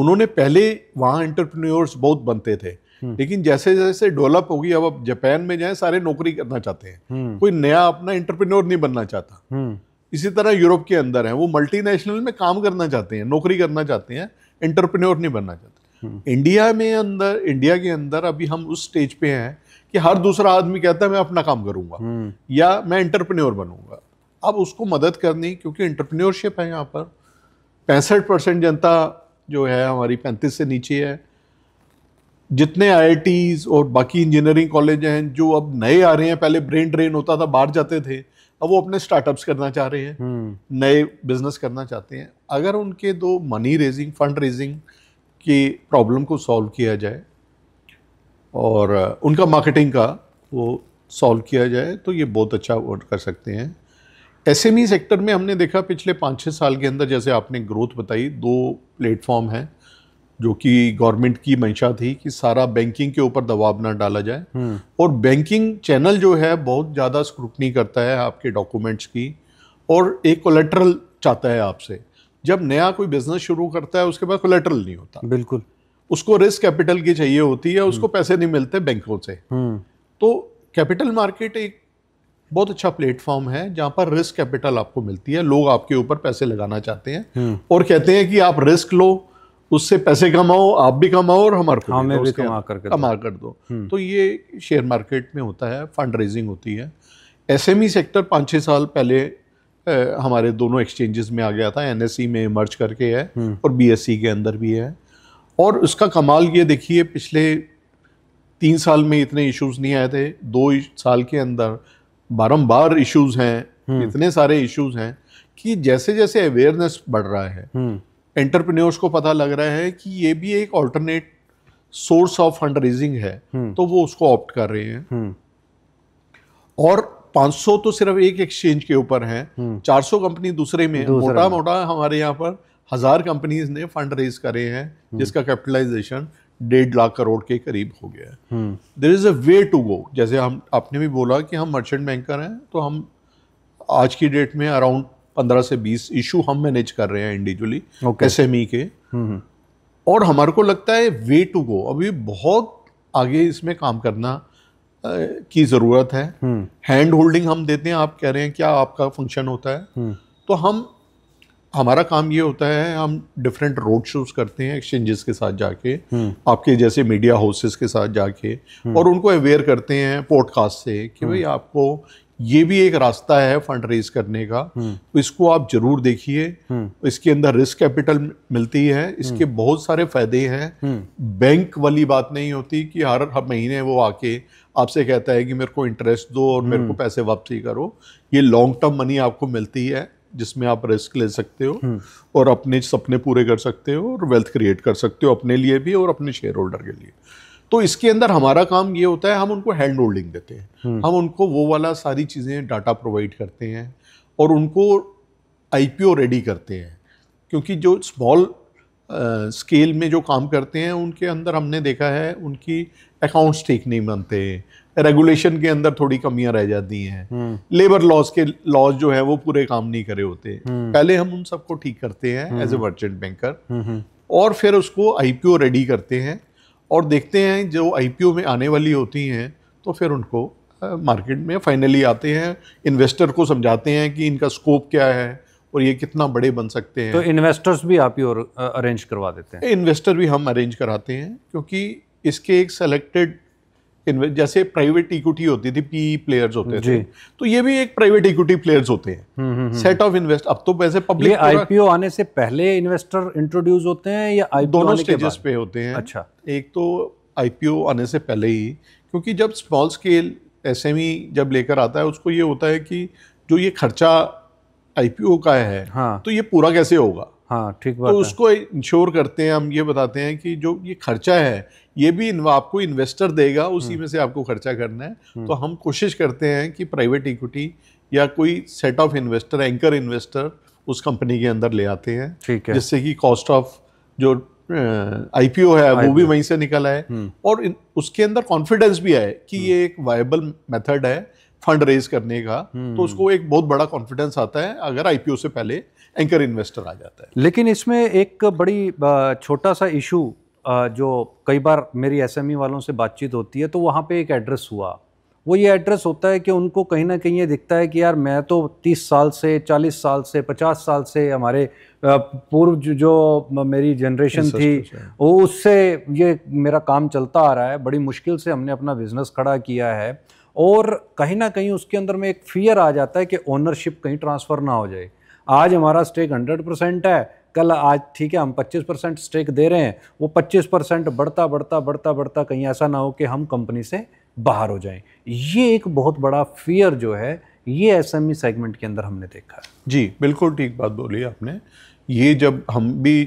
उन्होंने पहले वहाँ एंटरप्रेन्योर्स बहुत बनते थे हम्म। लेकिन जैसे जैसे डेवलप होगी अब आप जापान में जाएं सारे नौकरी करना चाहते हैं हम्म। कोई नया अपना एंटरप्रेन्योर नहीं बनना चाहता हम्म। इसी तरह यूरोप के अंदर है वो मल्टीनेशनल में काम करना चाहते हैं नौकरी करना चाहते हैं एंटरप्रेन्योर नहीं बनना चाहते इंडिया में अंदर इंडिया के अंदर अभी हम उस स्टेज पे हैं कि हर दूसरा आदमी कहता है मैं अपना काम करूंगा हम्म। या मैं इंटरप्रेन्योर बनूंगा अब उसको मदद करनी क्योंकि इंटरप्रेन्योरशिप है यहाँ पर पैंसठ परसेंट जनता जो है हमारी पैंतीस से नीचे है जितने आई और बाकी इंजीनियरिंग कॉलेज हैं जो अब नए आ रहे हैं पहले ब्रेन ड्रेन होता था बाहर जाते थे अब वो अपने स्टार्टअप्स करना चाह रहे हैं हम्म। नए बिजनेस करना चाहते हैं अगर उनके दो मनी रेजिंग फंड रेजिंग की प्रॉब्लम को सॉल्व किया जाए और उनका मार्केटिंग का वो सॉल्व किया जाए तो ये बहुत अच्छा वर्क कर सकते हैं एसएमई सेक्टर e में हमने देखा पिछले पाँच छः साल के अंदर जैसे आपने ग्रोथ बताई दो प्लेटफॉर्म हैं जो कि गवर्नमेंट की मंशा थी कि सारा बैंकिंग के ऊपर दबाव ना डाला जाए हम्म। और बैंकिंग चैनल जो है बहुत ज़्यादा स्क्रूटनी करता है आपके डॉक्यूमेंट्स की और एक कोलेट्रल चाहता है आपसे जब नया कोई बिजनेस शुरू करता है उसके बाद कोलेट्रल नहीं होता बिल्कुल उसको रिस्क कैपिटल की चाहिए होती है उसको हम्म। पैसे नहीं मिलते बैंकों से हम्म। तो कैपिटल मार्केट एक बहुत अच्छा प्लेटफॉर्म है जहाँ पर रिस्क कैपिटल आपको मिलती है लोग आपके ऊपर पैसे लगाना चाहते हैं हम्म। और कहते हैं कि आप रिस्क लो उससे पैसे कमाओ आप भी कमाओ और हमारे को हाँ, भी कमा कर कमा कर दो तो ये शेयर मार्केट में होता है फंड रेजिंग होती है एसएमई सेक्टर e पाँच छः साल पहले हमारे दोनों एक्सचेंजेस में आ गया था एनएससी e में मर्ज करके है और बीएससी e के अंदर भी है और उसका कमाल ये देखिए पिछले तीन साल में इतने इश्यूज नहीं आए थे दो साल के अंदर बारंबार इश्यूज हैं हम्म। इतने सारे इश्यूज हैं कि जैसे जैसे अवेयरनेस बढ़ रहा है एंटरप्रेन्योर्स हम्म। को पता लग रहा है कि ये भी एक alternate source of fund raising है हम्म। तो वो उसको ऑप्ट कर रहे हैं और 500 तो सिर्फ एक एक्सचेंज के ऊपर है 400 कंपनी दूसरे में दूसरे मोटा में। मोटा हमारे यहाँ पर हज़ार कंपनीज ने फंड रेज करे हैं हम्म। जिसका कैपिटलाइजेशन डेढ़ लाख करोड़ के करीब हो गया है there is a way to go जैसे हम आपने भी बोला कि हम मर्चेंट बैंकर हैं तो हम आज की डेट में अराउंड पंद्रह से बीस इशू हम मैनेज कर रहे हैं इंडिविजुअली एस एम ई के हम्म, हम्म। और हमारे को लगता है वे टू गो अभी बहुत आगे इसमें काम करना की ज़रूरत है हैंड होल्डिंग हम देते हैं आप कह रहे हैं क्या आपका फंक्शन होता है तो हम हमारा काम ये होता है हम डिफरेंट रोड शोज करते हैं एक्सचेंजेस के साथ जाके आपके जैसे मीडिया हाउसेस के साथ जाके और उनको अवेयर करते हैं पॉडकास्ट से कि भाई आपको ये भी एक रास्ता है फंड रेज करने का तो इसको आप जरूर देखिए इसके अंदर रिस्क कैपिटल मिलती है इसके बहुत सारे फायदे हैं बैंक वाली बात नहीं होती कि हर हर महीने वो आके आपसे कहता है कि मेरे को इंटरेस्ट दो और मेरे को पैसे वापसी करो ये लॉन्ग टर्म मनी आपको मिलती है जिसमें आप रिस्क ले सकते हो हम्म। और अपने सपने पूरे कर सकते हो और वेल्थ क्रिएट कर सकते हो अपने लिए भी और अपने शेयर होल्डर के लिए तो इसके अंदर हमारा काम ये होता है हम उनको हैंड होल्डिंग देते हैं हम्म। हम उनको वो वाला सारी चीज़ें डाटा प्रोवाइड करते हैं और उनको आई रेडी करते हैं क्योंकि जो स्मॉल स्केल में जो काम करते हैं उनके अंदर हमने देखा है उनकी अकाउंट्स ठीक नहीं बनते रेगुलेशन के अंदर थोड़ी कमियां रह जाती हैं लेबर हम्म। लॉस के लॉस जो है वो पूरे काम नहीं करे होते हम्म। पहले हम उन सबको ठीक करते हैं एज ए मर्चेंट बैंकर और फिर उसको आईपीओ रेडी करते हैं और देखते हैं जो आईपीओ में आने वाली होती हैं तो फिर उनको मार्केट में फाइनली आते हैं इन्वेस्टर को समझाते हैं कि इनका स्कोप क्या है और ये कितना बड़े बन सकते हैं तो इन्वेस्टर्स भी आप ही और अरेंज करवा देते हैं इन्वेस्टर भी हम अरेंज कराते हैं क्योंकि इसके एक सेलेक्टेड जैसे प्राइवेट इक्विटी होती थी पी प्लेयर्स e होते थे तो ये भी एक प्राइवेट इक्विटी प्लेयर्स होते हैं सेट ऑफ इन्वेस्ट अब तो वैसे पब्लिक आईपीओ आने से पहले इन्वेस्टर इंट्रोड्यूस होते हैं या दोनों स्टेजेस पे होते हैं अच्छा एक तो आईपीओ आने से पहले ही क्योंकि जब स्मॉल स्केल एस जब लेकर आता है उसको ये होता है कि जो ये खर्चा आईपीओ का है हाँ। तो ये पूरा कैसे होगा हाँ ठीक तो बात तो उसको इंश्योर करते हैं हम ये बताते हैं कि जो ये खर्चा है ये भी आपको इन्वेस्टर देगा उसी हम्म। में से आपको खर्चा करना है हम्म। तो हम कोशिश करते हैं कि प्राइवेट इक्विटी या कोई set of investor anchor investor उस कंपनी के अंदर ले आते हैं ठीक है जिससे कि कॉस्ट ऑफ जो आईपीओ है IPO. वो भी वहीं से निकला है हम्म। और उसके अंदर कॉन्फिडेंस भी है कि ये एक वायबल मेथड है फंड रेज करने का तो हम्म। उसको एक बहुत बड़ा कॉन्फिडेंस आता है अगर आईपीओ से पहले एंकर इन्वेस्टर आ जाता है लेकिन इसमें एक बड़ी छोटा सा इशू जो कई बार मेरी एसएमई e वालों से बातचीत होती है तो वहाँ पे एक एड्रेस हुआ वो ये एड्रेस होता है कि उनको कहीं ना कहीं ये दिखता है कि यार मैं तो 30 साल से 40 साल से 50 साल से हमारे पूर्व जो मेरी जनरेशन थी वो उससे ये मेरा काम चलता आ रहा है बड़ी मुश्किल से हमने अपना बिजनेस खड़ा किया है और कहीं ना कहीं उसके अंदर में एक फियर आ जाता है कि ओनरशिप कहीं ट्रांसफ़र ना हो जाए आज हमारा स्टेक हंड्रेड परसेंट है कल आज ठीक है हम 25 परसेंट स्टेक दे रहे हैं वो 25 परसेंट बढ़ता बढ़ता बढ़ता बढ़ता कहीं ऐसा ना हो कि हम कंपनी से बाहर हो जाएं ये एक बहुत बड़ा फियर जो है ये एस सेगमेंट e के अंदर हमने देखा जी बिल्कुल ठीक बात बोली आपने ये जब हम भी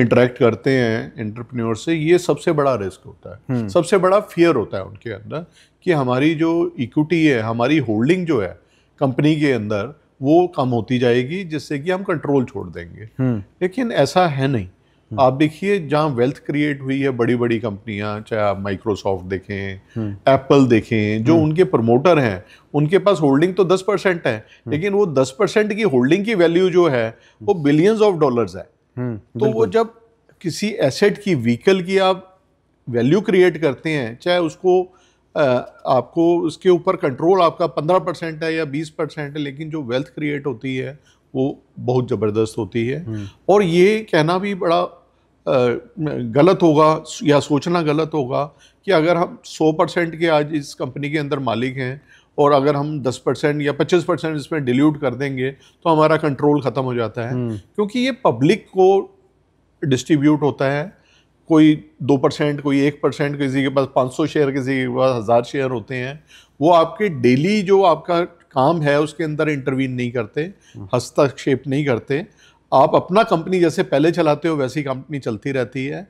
इंटरेक्ट करते हैं इंटरप्रन्योर से ये सबसे बड़ा रिस्क होता है हम्म। सबसे बड़ा फियर होता है उनके अंदर कि हमारी जो इक्विटी है हमारी होल्डिंग जो है कंपनी के अंदर वो कम होती जाएगी जिससे कि हम कंट्रोल छोड़ देंगे हम्म। लेकिन ऐसा है नहीं हम्म। आप देखिए जहाँ वेल्थ क्रिएट हुई है बड़ी बड़ी कंपनियाँ चाहे आप माइक्रोसॉफ्ट देखें एप्पल हम्म। देखें जो उनके प्रमोटर हैं उनके पास होल्डिंग तो 10 परसेंट है लेकिन वो 10 परसेंट की होल्डिंग की वैल्यू जो है वो बिलियंस ऑफ डॉलर्स है तो वो जब किसी एसेट की व्हीकल की आप वैल्यू क्रिएट करते हैं चाहे उसको आपको उसके ऊपर कंट्रोल आपका पंद्रह परसेंट है या बीस परसेंट है लेकिन जो वेल्थ क्रिएट होती है वो बहुत ज़बरदस्त होती है हम्म। और ये कहना भी बड़ा गलत होगा या सोचना गलत होगा कि अगर हम सौ परसेंट के आज इस कंपनी के अंदर मालिक हैं और अगर हम 10 परसेंट या 25 परसेंट इसमें डिल्यूट कर देंगे तो हमारा कंट्रोल ख़त्म हो जाता है हम्म। क्योंकि ये पब्लिक को डिस्ट्रीब्यूट होता है कोई दो परसेंट कोई एक परसेंट किसी के पास पाँच सौ शेयर किसी के पास हज़ार शेयर होते हैं वो आपके डेली जो आपका काम है उसके अंदर इंटरवीन नहीं करते हम्म। हस्तक्षेप नहीं करते आप अपना कंपनी जैसे पहले चलाते हो वैसी कंपनी चलती रहती है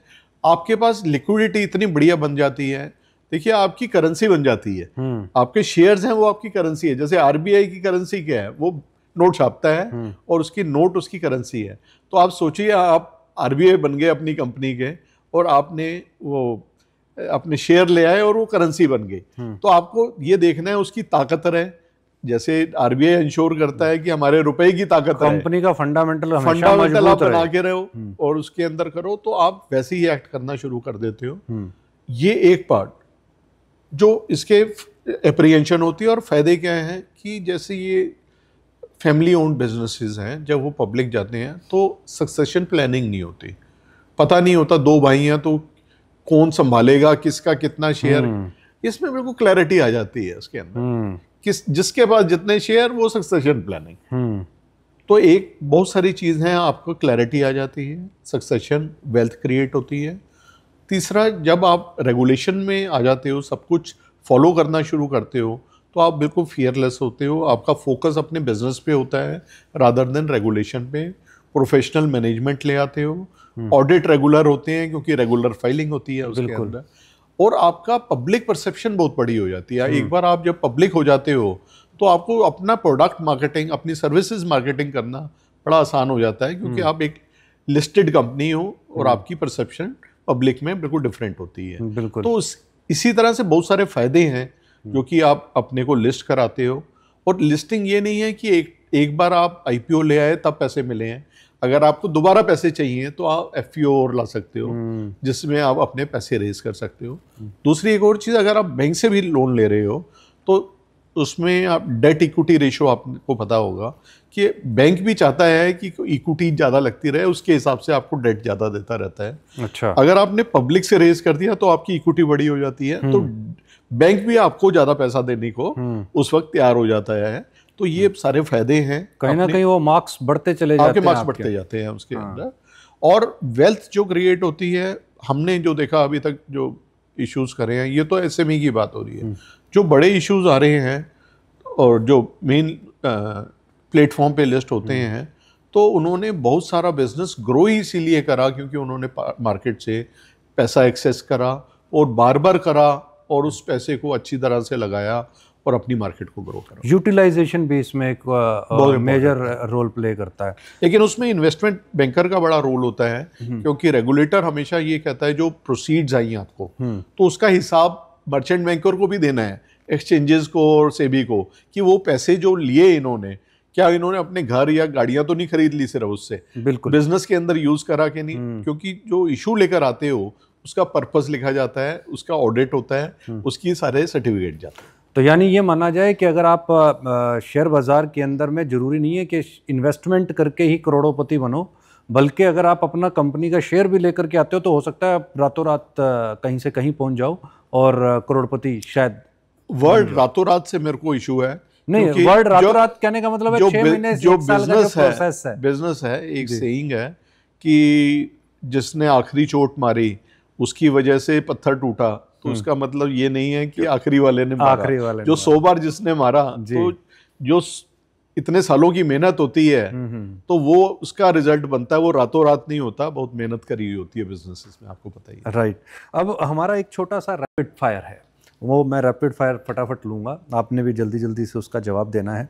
आपके पास लिक्विडिटी इतनी बढ़िया बन जाती है देखिए आपकी करेंसी बन जाती है हम्म। आपके शेयर्स हैं वो आपकी करेंसी है जैसे आरबीआई की करेंसी क्या है वो नोट छापता है हम्म। और उसकी नोट उसकी करेंसी है तो आप सोचिए आप आरबीआई बन गए अपनी कंपनी के और आपने वो अपने शेयर ले आए और वो करेंसी बन गई हम्म। तो आपको ये देखना है उसकी ताकत रहे जैसे आरबीआई इंश्योर करता है कि हमारे रुपए की ताकत कंपनी का फंडामेंटल फंडामेंटल आप बना के रहो हम्म। और उसके अंदर करो तो आप वैसे ही एक्ट करना शुरू कर देते हो हम्म। ये एक पार्ट जो इसके अप्रीहेंशन होती है और फायदे क्या हैं कि जैसे ये फैमिली ओन्ड बिजनेसेस हैं जब वो पब्लिक जाते हैं तो सक्सेशन प्लानिंग नहीं होती पता नहीं होता दो भाई हैं तो कौन संभालेगा किसका कितना शेयर हम्म। इसमें बिल्कुल क्लैरिटी आ जाती है उसके अंदर हम्म। किस जिसके पास जितने शेयर वो सक्सेशन हम्म। प्लानिंग तो एक बहुत सारी चीज़ हैं आपको क्लैरिटी आ जाती है सक्सेशन वेल्थ क्रिएट होती है तीसरा जब आप रेगुलेशन में आ जाते हो सब कुछ फॉलो करना शुरू करते हो तो आप बिल्कुल फियरलेस होते हो आपका फोकस अपने बिजनेस पे होता है रादर देन रेगुलेशन पे प्रोफेशनल मैनेजमेंट ले आते हो ऑडिट रेगुलर होते हैं क्योंकि रेगुलर फाइलिंग होती है उसके अंदर और आपका पब्लिक परसेप्शन बहुत बड़ी हो जाती है एक हम्म। बार आप जब पब्लिक हो जाते हो तो आपको अपना प्रोडक्ट मार्केटिंग अपनी सर्विसेज मार्केटिंग करना बड़ा आसान हो जाता है क्योंकि हम्म। आप एक लिस्टेड कंपनी हो और हम्म। आपकी परसेप्शन पब्लिक में बिल्कुल डिफरेंट होती है बिल्कुल तो इसी तरह से बहुत सारे फ़ायदे हैं जो कि आप अपने को लिस्ट कराते हो और लिस्टिंग ये नहीं है कि एक एक बार आप आई ले आए तब पैसे मिले हैं अगर आपको दोबारा पैसे चाहिए तो आप एफ e और ला सकते हो हम्म। जिसमें आप अपने पैसे रेज कर सकते हो हम्म। दूसरी एक और चीज़ अगर आप बैंक से भी लोन ले रहे हो तो उसमें आप डेट इक्विटी रेशो आपको पता होगा कि बैंक भी चाहता है कि इक्विटी ज़्यादा लगती रहे उसके हिसाब से आपको डेट ज़्यादा देता रहता है अच्छा अगर आपने पब्लिक से रेज कर दिया तो आपकी इक्विटी बड़ी हो जाती है तो बैंक हम्म। भी आपको ज़्यादा पैसा देने को उस वक्त तैयार हो जाता है तो ये हम्म। सारे फायदे हैं कहीं ना कहीं वो मार्क्स बढ़ते चले जाते हैं मार्क्स बढ़ते जाते हैं उसके हाँ। अंदर और वेल्थ जो क्रिएट होती है हमने जो देखा अभी तक जो इश्यूज करे हैं ये तो एस e की बात हो रही है हम्म। जो बड़े इश्यूज आ रहे हैं और जो मेन प्लेटफॉर्म पे लिस्ट होते हम्म। हैं तो उन्होंने बहुत सारा बिजनेस ग्रो ही इसीलिए करा क्योंकि उन्होंने मार्केट से पैसा एक्सेस करा और बार बार करा और उस पैसे को अच्छी तरह से लगाया और अपनी मार्केट को ग्रो करो यूटिलाइजेशन भी इसमें एक मेजर रोल प्ले करता है लेकिन उसमें इन्वेस्टमेंट बैंकर का बड़ा रोल होता है हम्म। क्योंकि रेगुलेटर हमेशा ये कहता है जो प्रोसीड्स आई आपको हम्म। तो उसका हिसाब मर्चेंट बैंकर को भी देना है एक्सचेंजेस को और सेबी को कि वो पैसे जो लिए इन्होंने क्या इन्होंने अपने घर या गाड़ियां तो नहीं खरीद ली सिर्फ उससे बिल्कुल बिजनेस के अंदर यूज करा के नहीं हम्म। क्योंकि जो इशू लेकर आते हो उसका पर्पस लिखा जाता है उसका ऑडिट होता है उसकी सारे सर्टिफिकेट जाते हैं तो यानी ये माना जाए कि अगर आप शेयर बाज़ार के अंदर में ज़रूरी नहीं है कि इन्वेस्टमेंट करके ही करोड़ोपति बनो बल्कि अगर आप अपना कंपनी का शेयर भी लेकर के आते हो तो हो सकता है आप रातों रात कहीं से कहीं पहुंच जाओ और करोड़पति शायद वर्ल्ड रातों रात से मेरे को इशू है नहीं वर्ल्ड रातों रात कहने का मतलब जो, है महीने जो बिजनेस है, है बिजनेस है एक सेइंग है कि जिसने आखिरी चोट मारी उसकी वजह से पत्थर टूटा तो हम्म। उसका मतलब ये नहीं है कि आखिरी वाले ने आखिरी वाले जो सौ बार जिसने मारा तो जो इतने सालों की मेहनत होती है हम्म, हम्म। तो वो उसका रिजल्ट बनता है वो रातों रात नहीं होता बहुत मेहनत करी हुई होती है बिजनेस में आपको पता ही राइट अब हमारा एक छोटा सा रैपिड फायर है वो मैं रैपिड फायर फटाफट लूंगा आपने भी जल्दी जल्दी से उसका जवाब देना है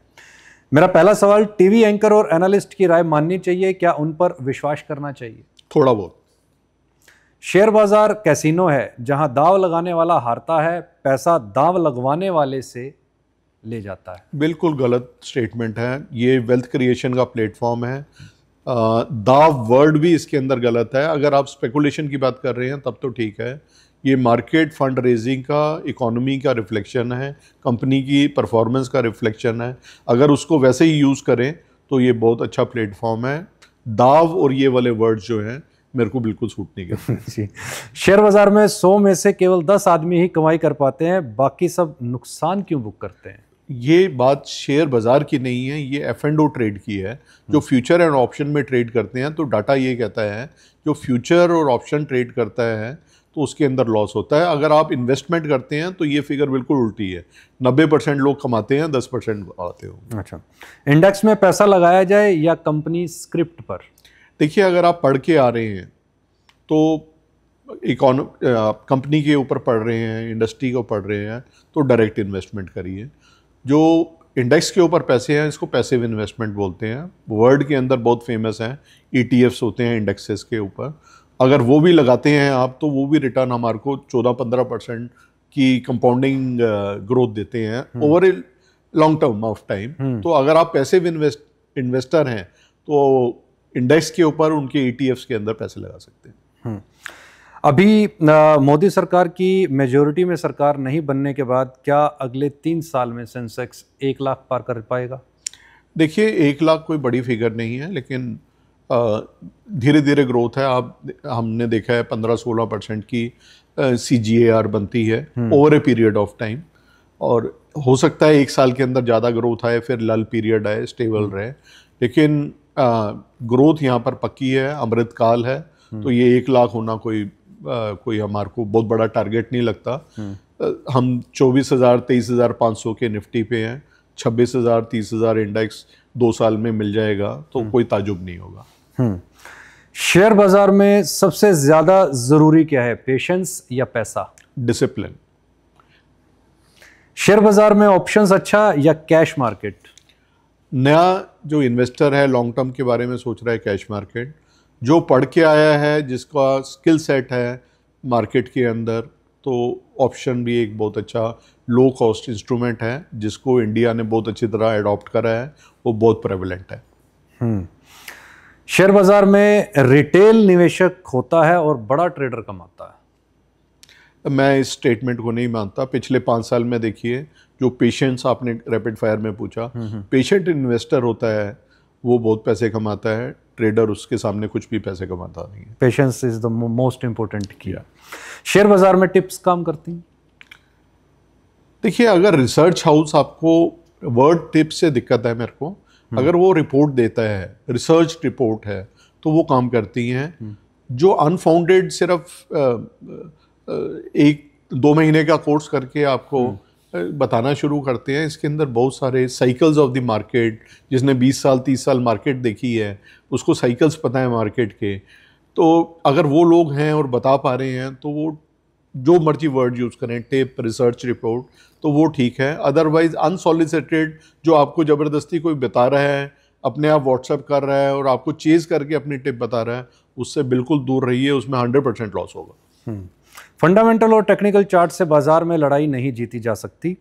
मेरा पहला सवाल टीवी एंकर और एनालिस्ट की राय माननी चाहिए क्या उन पर विश्वास करना चाहिए थोड़ा बहुत शेयर बाज़ार कैसीनो है जहां दाव लगाने वाला हारता है पैसा दाव लगवाने वाले से ले जाता है बिल्कुल गलत स्टेटमेंट है ये वेल्थ क्रिएशन का प्लेटफॉर्म है दाव वर्ड भी इसके अंदर गलत है अगर आप स्पेकुलेशन की बात कर रहे हैं तब तो ठीक है ये मार्केट फंड रेजिंग का इकोनॉमी का रिफ्लेक्शन है कंपनी की परफॉर्मेंस का रिफ्लेक्शन है अगर उसको वैसे ही यूज़ करें तो ये बहुत अच्छा प्लेटफॉर्म है दाव और ये वाले वर्ड जो हैं मेरे को बिल्कुल सूट नहीं कर जी शेयर बाज़ार में सौ में से केवल दस आदमी ही कमाई कर पाते हैं बाकी सब नुकसान क्यों बुक करते हैं ये बात शेयर बाज़ार की नहीं है ये एफ एंड ओ ट्रेड की है जो फ्यूचर एंड ऑप्शन में ट्रेड करते हैं तो डाटा ये कहता है जो फ्यूचर और ऑप्शन ट्रेड करता है तो उसके अंदर लॉस होता है अगर आप इन्वेस्टमेंट करते हैं तो ये फिगर बिल्कुल उल्टी है नब्बे परसेंट लोग कमाते हैं दस परसेंट आते हो अच्छा इंडेक्स में पैसा लगाया जाए या कंपनी स्क्रिप्ट पर देखिए अगर आप पढ़ के आ रहे हैं तो इकोनॉम कंपनी के ऊपर पढ़ रहे हैं इंडस्ट्री को पढ़ रहे हैं तो डायरेक्ट इन्वेस्टमेंट करिए जो इंडेक्स के ऊपर पैसे हैं इसको पैसिव इन्वेस्टमेंट बोलते हैं वर्ल्ड के अंदर बहुत फेमस हैं ई e होते हैं इंडेक्सेस के ऊपर अगर वो भी लगाते हैं आप तो वो भी रिटर्न हमारे को चौदह पंद्रह परसेंट की कंपाउंडिंग ग्रोथ देते हैं hmm. Over a long term of time hmm. तो अगर आप पैसिव इन्वेस्ट इन्वेस्टर हैं तो इंडेक्स के ऊपर उनके ई e के अंदर पैसे लगा सकते हैं हम्म। अभी मोदी सरकार की मेजोरिटी में सरकार नहीं बनने के बाद क्या अगले तीन साल में सेंसेक्स एक लाख पार कर पाएगा देखिए एक लाख कोई बड़ी फिगर नहीं है लेकिन धीरे धीरे ग्रोथ है आप हमने देखा है पंद्रह सोलह परसेंट की सी जी ए आर बनती है over a period of time और हो सकता है एक साल के अंदर ज़्यादा ग्रोथ आए फिर लल पीरियड आए स्टेबल हम्म। रहे लेकिन ग्रोथ यहाँ पर पक्की है अमृतकाल है तो ये एक लाख होना कोई आ, कोई हमारे को बहुत बड़ा टारगेट नहीं लगता आ, हम चौबीस हज़ार तेईस हज़ार पाँच सौ के निफ्टी पे हैं छब्बीस हज़ार तीस हज़ार इंडेक्स दो साल में मिल जाएगा तो हम्म। कोई ताजुब नहीं होगा हम्म। शेयर बाज़ार में सबसे ज़्यादा ज़रूरी क्या है पेशेंस या पैसा डिसिप्लिन शेयर बाज़ार में ऑप्शंस अच्छा या कैश मार्केट नया जो इन्वेस्टर है लॉन्ग टर्म के बारे में सोच रहा है कैश मार्केट जो पढ़ के आया है जिसका स्किल सेट है मार्केट के अंदर तो ऑप्शन भी एक बहुत अच्छा लो कॉस्ट इंस्ट्रूमेंट है जिसको इंडिया ने बहुत अच्छी तरह एडॉप्ट करा है वो बहुत प्रेवलेंट है हम्म। शेयर बाज़ार में रिटेल निवेशक होता है और बड़ा ट्रेडर कमाता है मैं इस स्टेटमेंट को नहीं मानता पिछले पाँच साल में देखिए जो पेशेंट्स आपने रैपिड फायर में पूछा पेशेंट हम्म, इन्वेस्टर हम्म। होता है वो बहुत पैसे कमाता है ट्रेडर उसके सामने कुछ भी पैसे कमाता नहीं है patience is the most important किया शेयर बाज़ार में टिप्स काम करती हैं देखिए अगर रिसर्च हाउस आपको वर्ड टिप्स से दिक्कत है मेरे को हम्म। अगर वो रिपोर्ट देता है रिसर्च रिपोर्ट है तो वो काम करती हैं जो अनफाउंडेड सिर्फ एक दो महीने का कोर्स करके आपको बताना शुरू करते हैं इसके अंदर बहुत सारे साइकिल्स ऑफ द मार्केट जिसने 20 साल 30 साल मार्केट देखी है उसको साइकिल्स पता है मार्केट के तो अगर वो लोग हैं और बता पा रहे हैं तो वो जो मर्जी वर्ड यूज़ करें टेप रिसर्च रिपोर्ट तो वो ठीक है अदरवाइज़ अनसॉलिसिटेड जो आपको ज़बरदस्ती कोई बता रहा है अपने आप व्हाट्सअप कर रहा है और आपको चेज़ करके अपनी टिप बता रहा है उससे बिल्कुल दूर रहिए उसमें हंड्रेड परसेंट लॉस होगा हम्म। फंडामेंटल और टेक्निकल चार्ट से बाजार में लड़ाई नहीं जीती जा सकती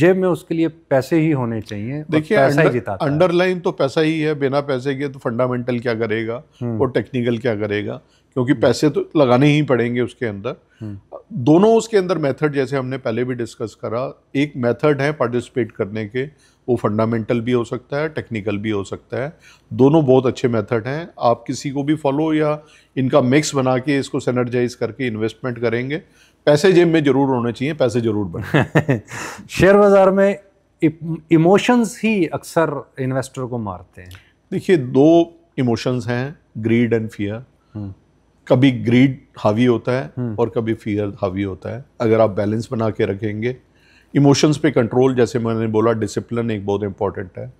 जेब में उसके लिए पैसे ही होने चाहिए देखिए पैसा ही जीता अंडरलाइन तो पैसा ही है बिना पैसे के तो फंडामेंटल क्या करेगा हम्म। और टेक्निकल क्या करेगा क्योंकि पैसे तो लगाने ही पड़ेंगे उसके अंदर हम्म। दोनों उसके अंदर मेथड जैसे हमने पहले भी डिस्कस करा एक मेथड है पार्टिसिपेट करने के वो फंडामेंटल भी हो सकता है टेक्निकल भी हो सकता है दोनों बहुत अच्छे मेथड हैं आप किसी को भी फॉलो या इनका मिक्स बना के इसको सैनर्जाइज करके इन्वेस्टमेंट करेंगे पैसे जेब में ज़रूर होने चाहिए पैसे ज़रूर बने शेयर बाज़ार में इमोशंस ही अक्सर इन्वेस्टर को मारते हैं देखिए दो इमोशंस हैं ग्रीड एंड फियर कभी ग्रीड हावी होता है हम्म। और कभी फियर हावी होता है अगर आप बैलेंस बना के रखेंगे इमोशंस पे कंट्रोल जैसे मैंने बोला डिसिप्लिन एक बहुत इंपॉर्टेंट है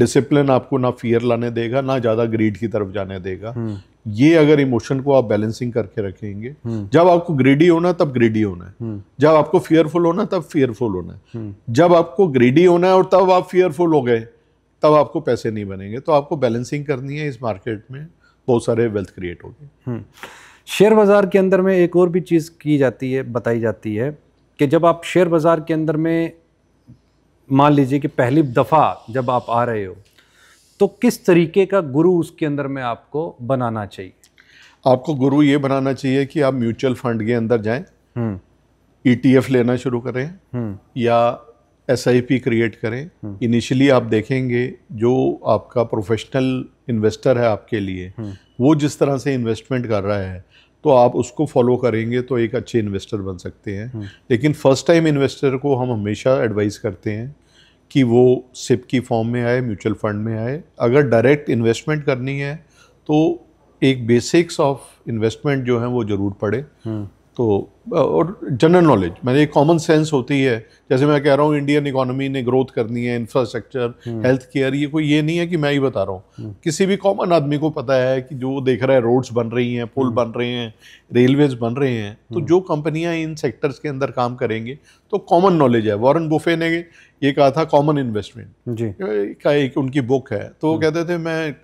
डिसिप्लिन आपको ना फियर लाने देगा ना ज़्यादा ग्रीड की तरफ जाने देगा हम्म। ये अगर इमोशन को आप बैलेंसिंग करके रखेंगे हम्म। जब आपको ग्रीडी होना तब ग्रीडी होना है जब आपको फियरफुल होना तब फियरफुल होना है जब आपको ग्रीडी होना है और तब आप फियरफुल हो गए तब आपको पैसे नहीं बनेंगे तो आपको बैलेंसिंग करनी है इस मार्केट में बहुत सारे वेल्थ क्रिएट होगी शेयर बाज़ार के अंदर में एक और भी चीज़ की जाती है बताई जाती है कि जब आप शेयर बाज़ार के अंदर में मान लीजिए कि पहली दफ़ा जब आप आ रहे हो तो किस तरीके का गुरु उसके अंदर में आपको बनाना चाहिए आपको गुरु ये बनाना चाहिए कि आप म्यूचुअल फंड के अंदर जाएं ई हम्म। e लेना शुरू करें हम्म। या एस क्रिएट करें इनिशियली हम्म। आप देखेंगे जो आपका प्रोफेशनल इन्वेस्टर है आपके लिए हम्म। वो जिस तरह से इन्वेस्टमेंट कर रहा है तो आप उसको फॉलो करेंगे तो एक अच्छे इन्वेस्टर बन सकते हैं हम्म। लेकिन फर्स्ट टाइम इन्वेस्टर को हम हमेशा एडवाइस करते हैं कि वो सिप की फॉर्म में आए म्यूचुअल फंड में आए अगर डायरेक्ट इन्वेस्टमेंट करनी है तो एक बेसिक्स ऑफ इन्वेस्टमेंट जो है वो ज़रूर पढ़े तो और जनरल नॉलेज मैंने एक कॉमन सेंस होती है जैसे मैं कह रहा हूँ इंडियन इकोनॉमी ने ग्रोथ करनी है इंफ्रास्ट्रक्चर हेल्थ केयर ये कोई ये नहीं है कि मैं ही बता रहा हूँ हम्म। किसी भी कॉमन आदमी को पता है कि जो देख रहा है रोड्स बन रही हैं पुल हम्म। बन रहे हैं रेलवेज बन रहे हैं तो हम्म। जो कंपनियाँ इन सेक्टर्स के अंदर काम करेंगे तो कॉमन नॉलेज है वॉरन बुफे ने ये कहा था कॉमन इन्वेस्टमेंट का एक उनकी बुक है तो वो कहते थे मैं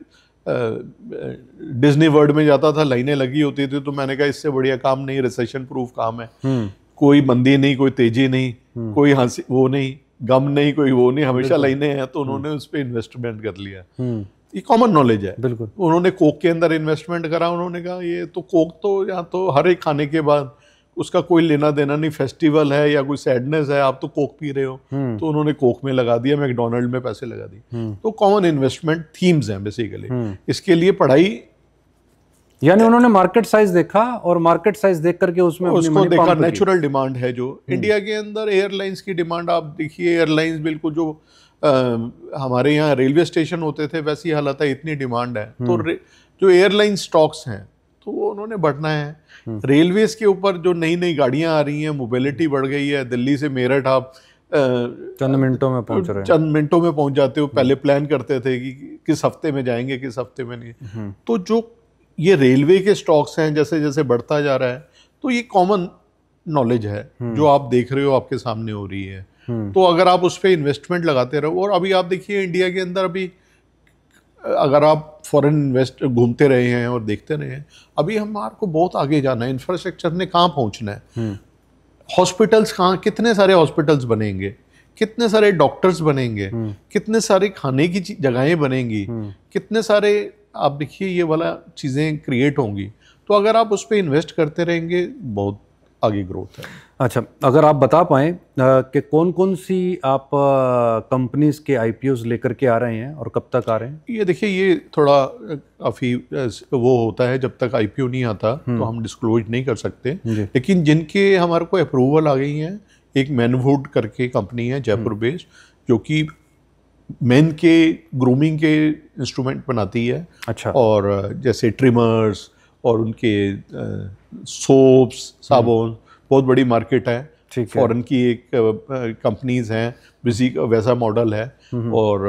डिज्नी वर्ल्ड में जाता था लाइनें लगी होती थी तो मैंने कहा इससे बढ़िया काम नहीं रिसेशन प्रूफ काम है हम्म। कोई मंदी नहीं कोई तेजी नहीं हम्म। कोई हंसी वो नहीं गम नहीं कोई वो नहीं हमेशा लाइनें हैं तो उन्होंने हम्म। उस पर इन्वेस्टमेंट कर लिया ये कॉमन नॉलेज है बिल्कुल उन्होंने कोक के अंदर इन्वेस्टमेंट करा उन्होंने कहा ये तो कोक तो यहाँ तो हर एक खाने के बाद उसका कोई लेना देना नहीं फेस्टिवल है या कोई सैडनेस है आप तो कोक पी रहे हो हम्म। तो उन्होंने कोक में लगा दिया मैकडोनल्ड में पैसे लगा दिए हम्म। तो कॉमन इन्वेस्टमेंट थीम्स हैं बेसिकली हम्म। इसके लिए पढ़ाई यानी उन्होंने मार्केट साइज देखा और मार्केट साइज देख करके उसमें उसको देखा नेचुरल डिमांड है जो इंडिया के अंदर एयरलाइंस की डिमांड आप देखिए एयरलाइंस बिल्कुल जो आ, हमारे यहाँ रेलवे स्टेशन होते थे वैसी हालत है इतनी डिमांड है तो जो एयरलाइन स्टॉक्स हैं तो वो उन्होंने बढ़ना है हम्म। रेलवेज के ऊपर जो नई नई गाड़ियां आ रही हैं मोबिलिटी बढ़ गई है दिल्ली से मेरठ आप चंद मिनटों में पहुंच रहे हैं चंद मिनटों में पहुंच जाते हो हम्म। पहले प्लान करते थे कि किस हफ्ते में जाएंगे किस हफ्ते में नहीं हम्म। तो जो ये रेलवे के स्टॉक्स हैं जैसे जैसे बढ़ता जा रहा है तो ये कॉमन नॉलेज है जो आप देख रहे हो आपके सामने हो रही है तो अगर आप उस पर इन्वेस्टमेंट लगाते रहो और अभी आप देखिए इंडिया के अंदर अभी अगर आप फॉरेन इन्वेस्ट घूमते रहे हैं और देखते रहे हैं अभी हमारे को बहुत आगे जाना है इंफ्रास्ट्रक्चर ने कहाँ पहुँचना है हॉस्पिटल्स हम्म। कहाँ कितने सारे हॉस्पिटल्स बनेंगे कितने सारे डॉक्टर्स बनेंगे हम्म। कितने सारे खाने की जगहें बनेंगी हम्म। कितने सारे आप देखिए ये वाला चीज़ें क्रिएट होंगी तो अगर आप उस पर इन्वेस्ट करते रहेंगे बहुत आगे ग्रोथ है अच्छा अगर आप बता पाएँ कि कौन कौन सी आप कंपनीज के आई लेकर के आ रहे हैं और कब तक आ रहे हैं ये देखिए ये थोड़ा काफ़ी वो होता है जब तक आई नहीं आता तो हम्म। हम डिस्क्लोज नहीं कर सकते लेकिन जिनके हमारे को अप्रूवल आ गई हैं एक मैनवुड करके कंपनी है जयपुर बेस्ड हम्म। जो कि मेन के ग्रूमिंग के इंस्ट्रूमेंट बनाती है अच्छा और जैसे ट्रिमर्स और उनके सोप्स हम्म। साबुन बहुत बड़ी मार्केट है फॉरेन की एक कंपनीज हैं बिजी वैसा मॉडल है हम्म। और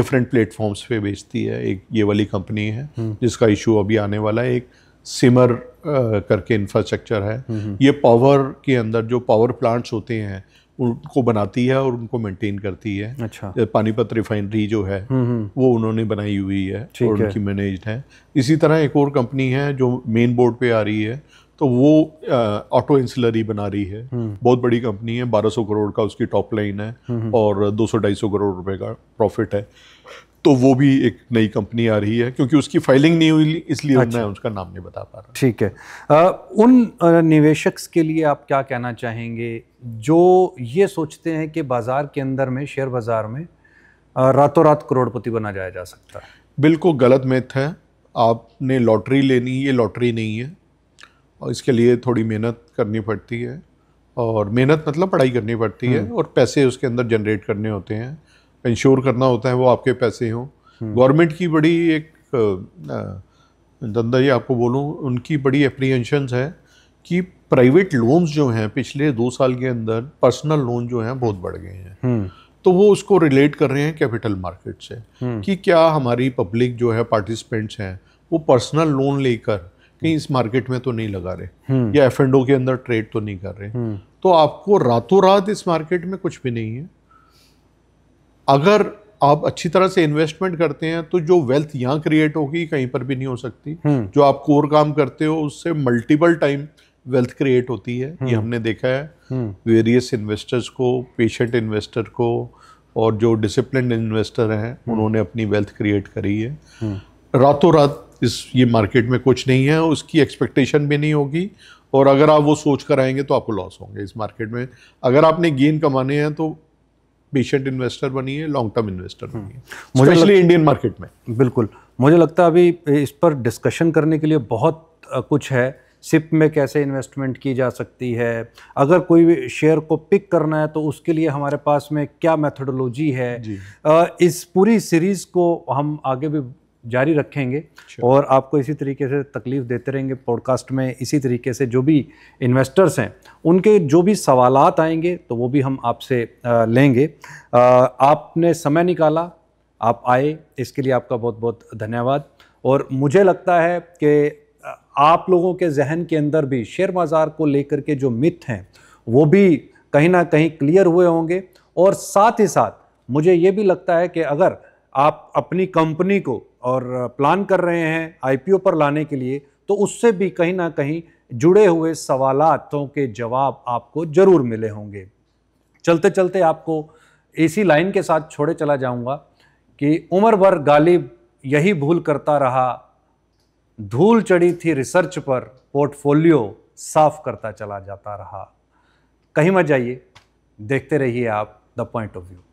डिफरेंट प्लेटफॉर्म्स पे बेचती है एक ये वाली कंपनी है हम्म। जिसका इशू अभी आने वाला है एक सिमर करके इंफ्रास्ट्रक्चर है ये पावर के अंदर जो पावर प्लांट्स होते हैं उनको बनाती है और उनको मेंटेन करती है अच्छा पानीपत रिफाइनरी जो है हम्म, हम्म। वो उन्होंने बनाई हुई है और उनकी मैनेज है इसी तरह एक और कंपनी है जो मेन बोर्ड पे आ रही है तो वो ऑटो इंसलरी बना रही है हम्म। बहुत बड़ी कंपनी है 1200 करोड़ का उसकी टॉप लाइन है और 200 250 करोड़ रुपए का प्रॉफिट है तो वो भी एक नई कंपनी आ रही है क्योंकि उसकी फाइलिंग नहीं हुई इसलिए अच्छा। मैं उसका नाम नहीं बता पा रहा ठीक है आ, उन निवेशक के लिए आप क्या कहना चाहेंगे जो ये सोचते हैं कि बाज़ार के अंदर में शेयर बाज़ार में रातों रात करोड़पति बना जाया जा सकता है बिल्कुल गलत मेथ है आपने लॉटरी लेनी ये लॉटरी नहीं है और इसके लिए थोड़ी मेहनत करनी पड़ती है और मेहनत मतलब पढ़ाई करनी पड़ती है हम्म। और पैसे उसके अंदर जनरेट करने होते हैं इंश्योर करना होता है वो आपके पैसे हों हम्म। गवर्नमेंट की बड़ी एक धंधा ये आपको बोलूँ उनकी बड़ी अप्रीहेंशंस है कि प्राइवेट लोन्स जो हैं पिछले दो साल के अंदर पर्सनल लोन जो हैं बहुत बढ़ गए हैं हम्म। तो वो उसको रिलेट कर रहे हैं कैपिटल मार्केट से हम्म। कि क्या हमारी पब्लिक जो है पार्टिसिपेंट्स हैं वो पर्सनल लोन लेकर कहीं इस मार्केट में तो नहीं लगा रहे या एफ के अंदर ट्रेड तो नहीं कर रहे तो आपको रातों रात इस मार्केट में कुछ भी नहीं है अगर आप अच्छी तरह से इन्वेस्टमेंट करते हैं तो जो वेल्थ यहाँ क्रिएट होगी कहीं पर भी नहीं हो सकती हम्म। जो आप कोर काम करते हो उससे मल्टीपल टाइम वेल्थ क्रिएट होती है ये हम्म। हमने देखा है वेरियस हम्म। इन्वेस्टर्स को पेशेंट इन्वेस्टर को और जो डिसिप्लिन इन्वेस्टर हैं उन्होंने अपनी वेल्थ क्रिएट करी है रातों रात इस ये मार्केट में कुछ नहीं है उसकी एक्सपेक्टेशन भी नहीं होगी और अगर आप वो सोच कर आएंगे तो आपको लॉस होंगे इस मार्केट में अगर आपने गेन कमाने हैं तो पेशेंट इन्वेस्टर बनिए लॉन्ग टर्म इन्वेस्टर बनिए स्पेशली इंडियन मार्केट में बिल्कुल मुझे लगता है अभी इस पर डिस्कशन करने के लिए बहुत कुछ है सिप में कैसे इन्वेस्टमेंट की जा सकती है अगर कोई शेयर को पिक करना है तो उसके लिए हमारे पास में क्या मेथडोलॉजी है इस पूरी सीरीज़ को हम आगे भी जारी रखेंगे और आपको इसी तरीके से तकलीफ़ देते रहेंगे पॉडकास्ट में इसी तरीके से जो भी इन्वेस्टर्स हैं उनके जो भी सवाल आएंगे तो वो भी हम आपसे लेंगे आपने समय निकाला आप आए इसके लिए आपका बहुत बहुत धन्यवाद और मुझे लगता है कि आप लोगों के जहन के अंदर भी शेयर बाज़ार को लेकर के जो मिथ हैं वो भी कहीं ना कहीं क्लियर हुए होंगे और साथ ही साथ मुझे ये भी लगता है कि अगर आप अपनी कंपनी को और प्लान कर रहे हैं आईपीओ पर लाने के लिए तो उससे भी कहीं ना कहीं जुड़े हुए सवालतों के जवाब आपको ज़रूर मिले होंगे चलते चलते आपको इसी लाइन के साथ छोड़े चला जाऊंगा कि उम्र भर गालिब यही भूल करता रहा धूल चढ़ी थी रिसर्च पर पोर्टफोलियो साफ करता चला जाता रहा कहीं मत जाइए देखते रहिए आप द पॉइंट ऑफ व्यू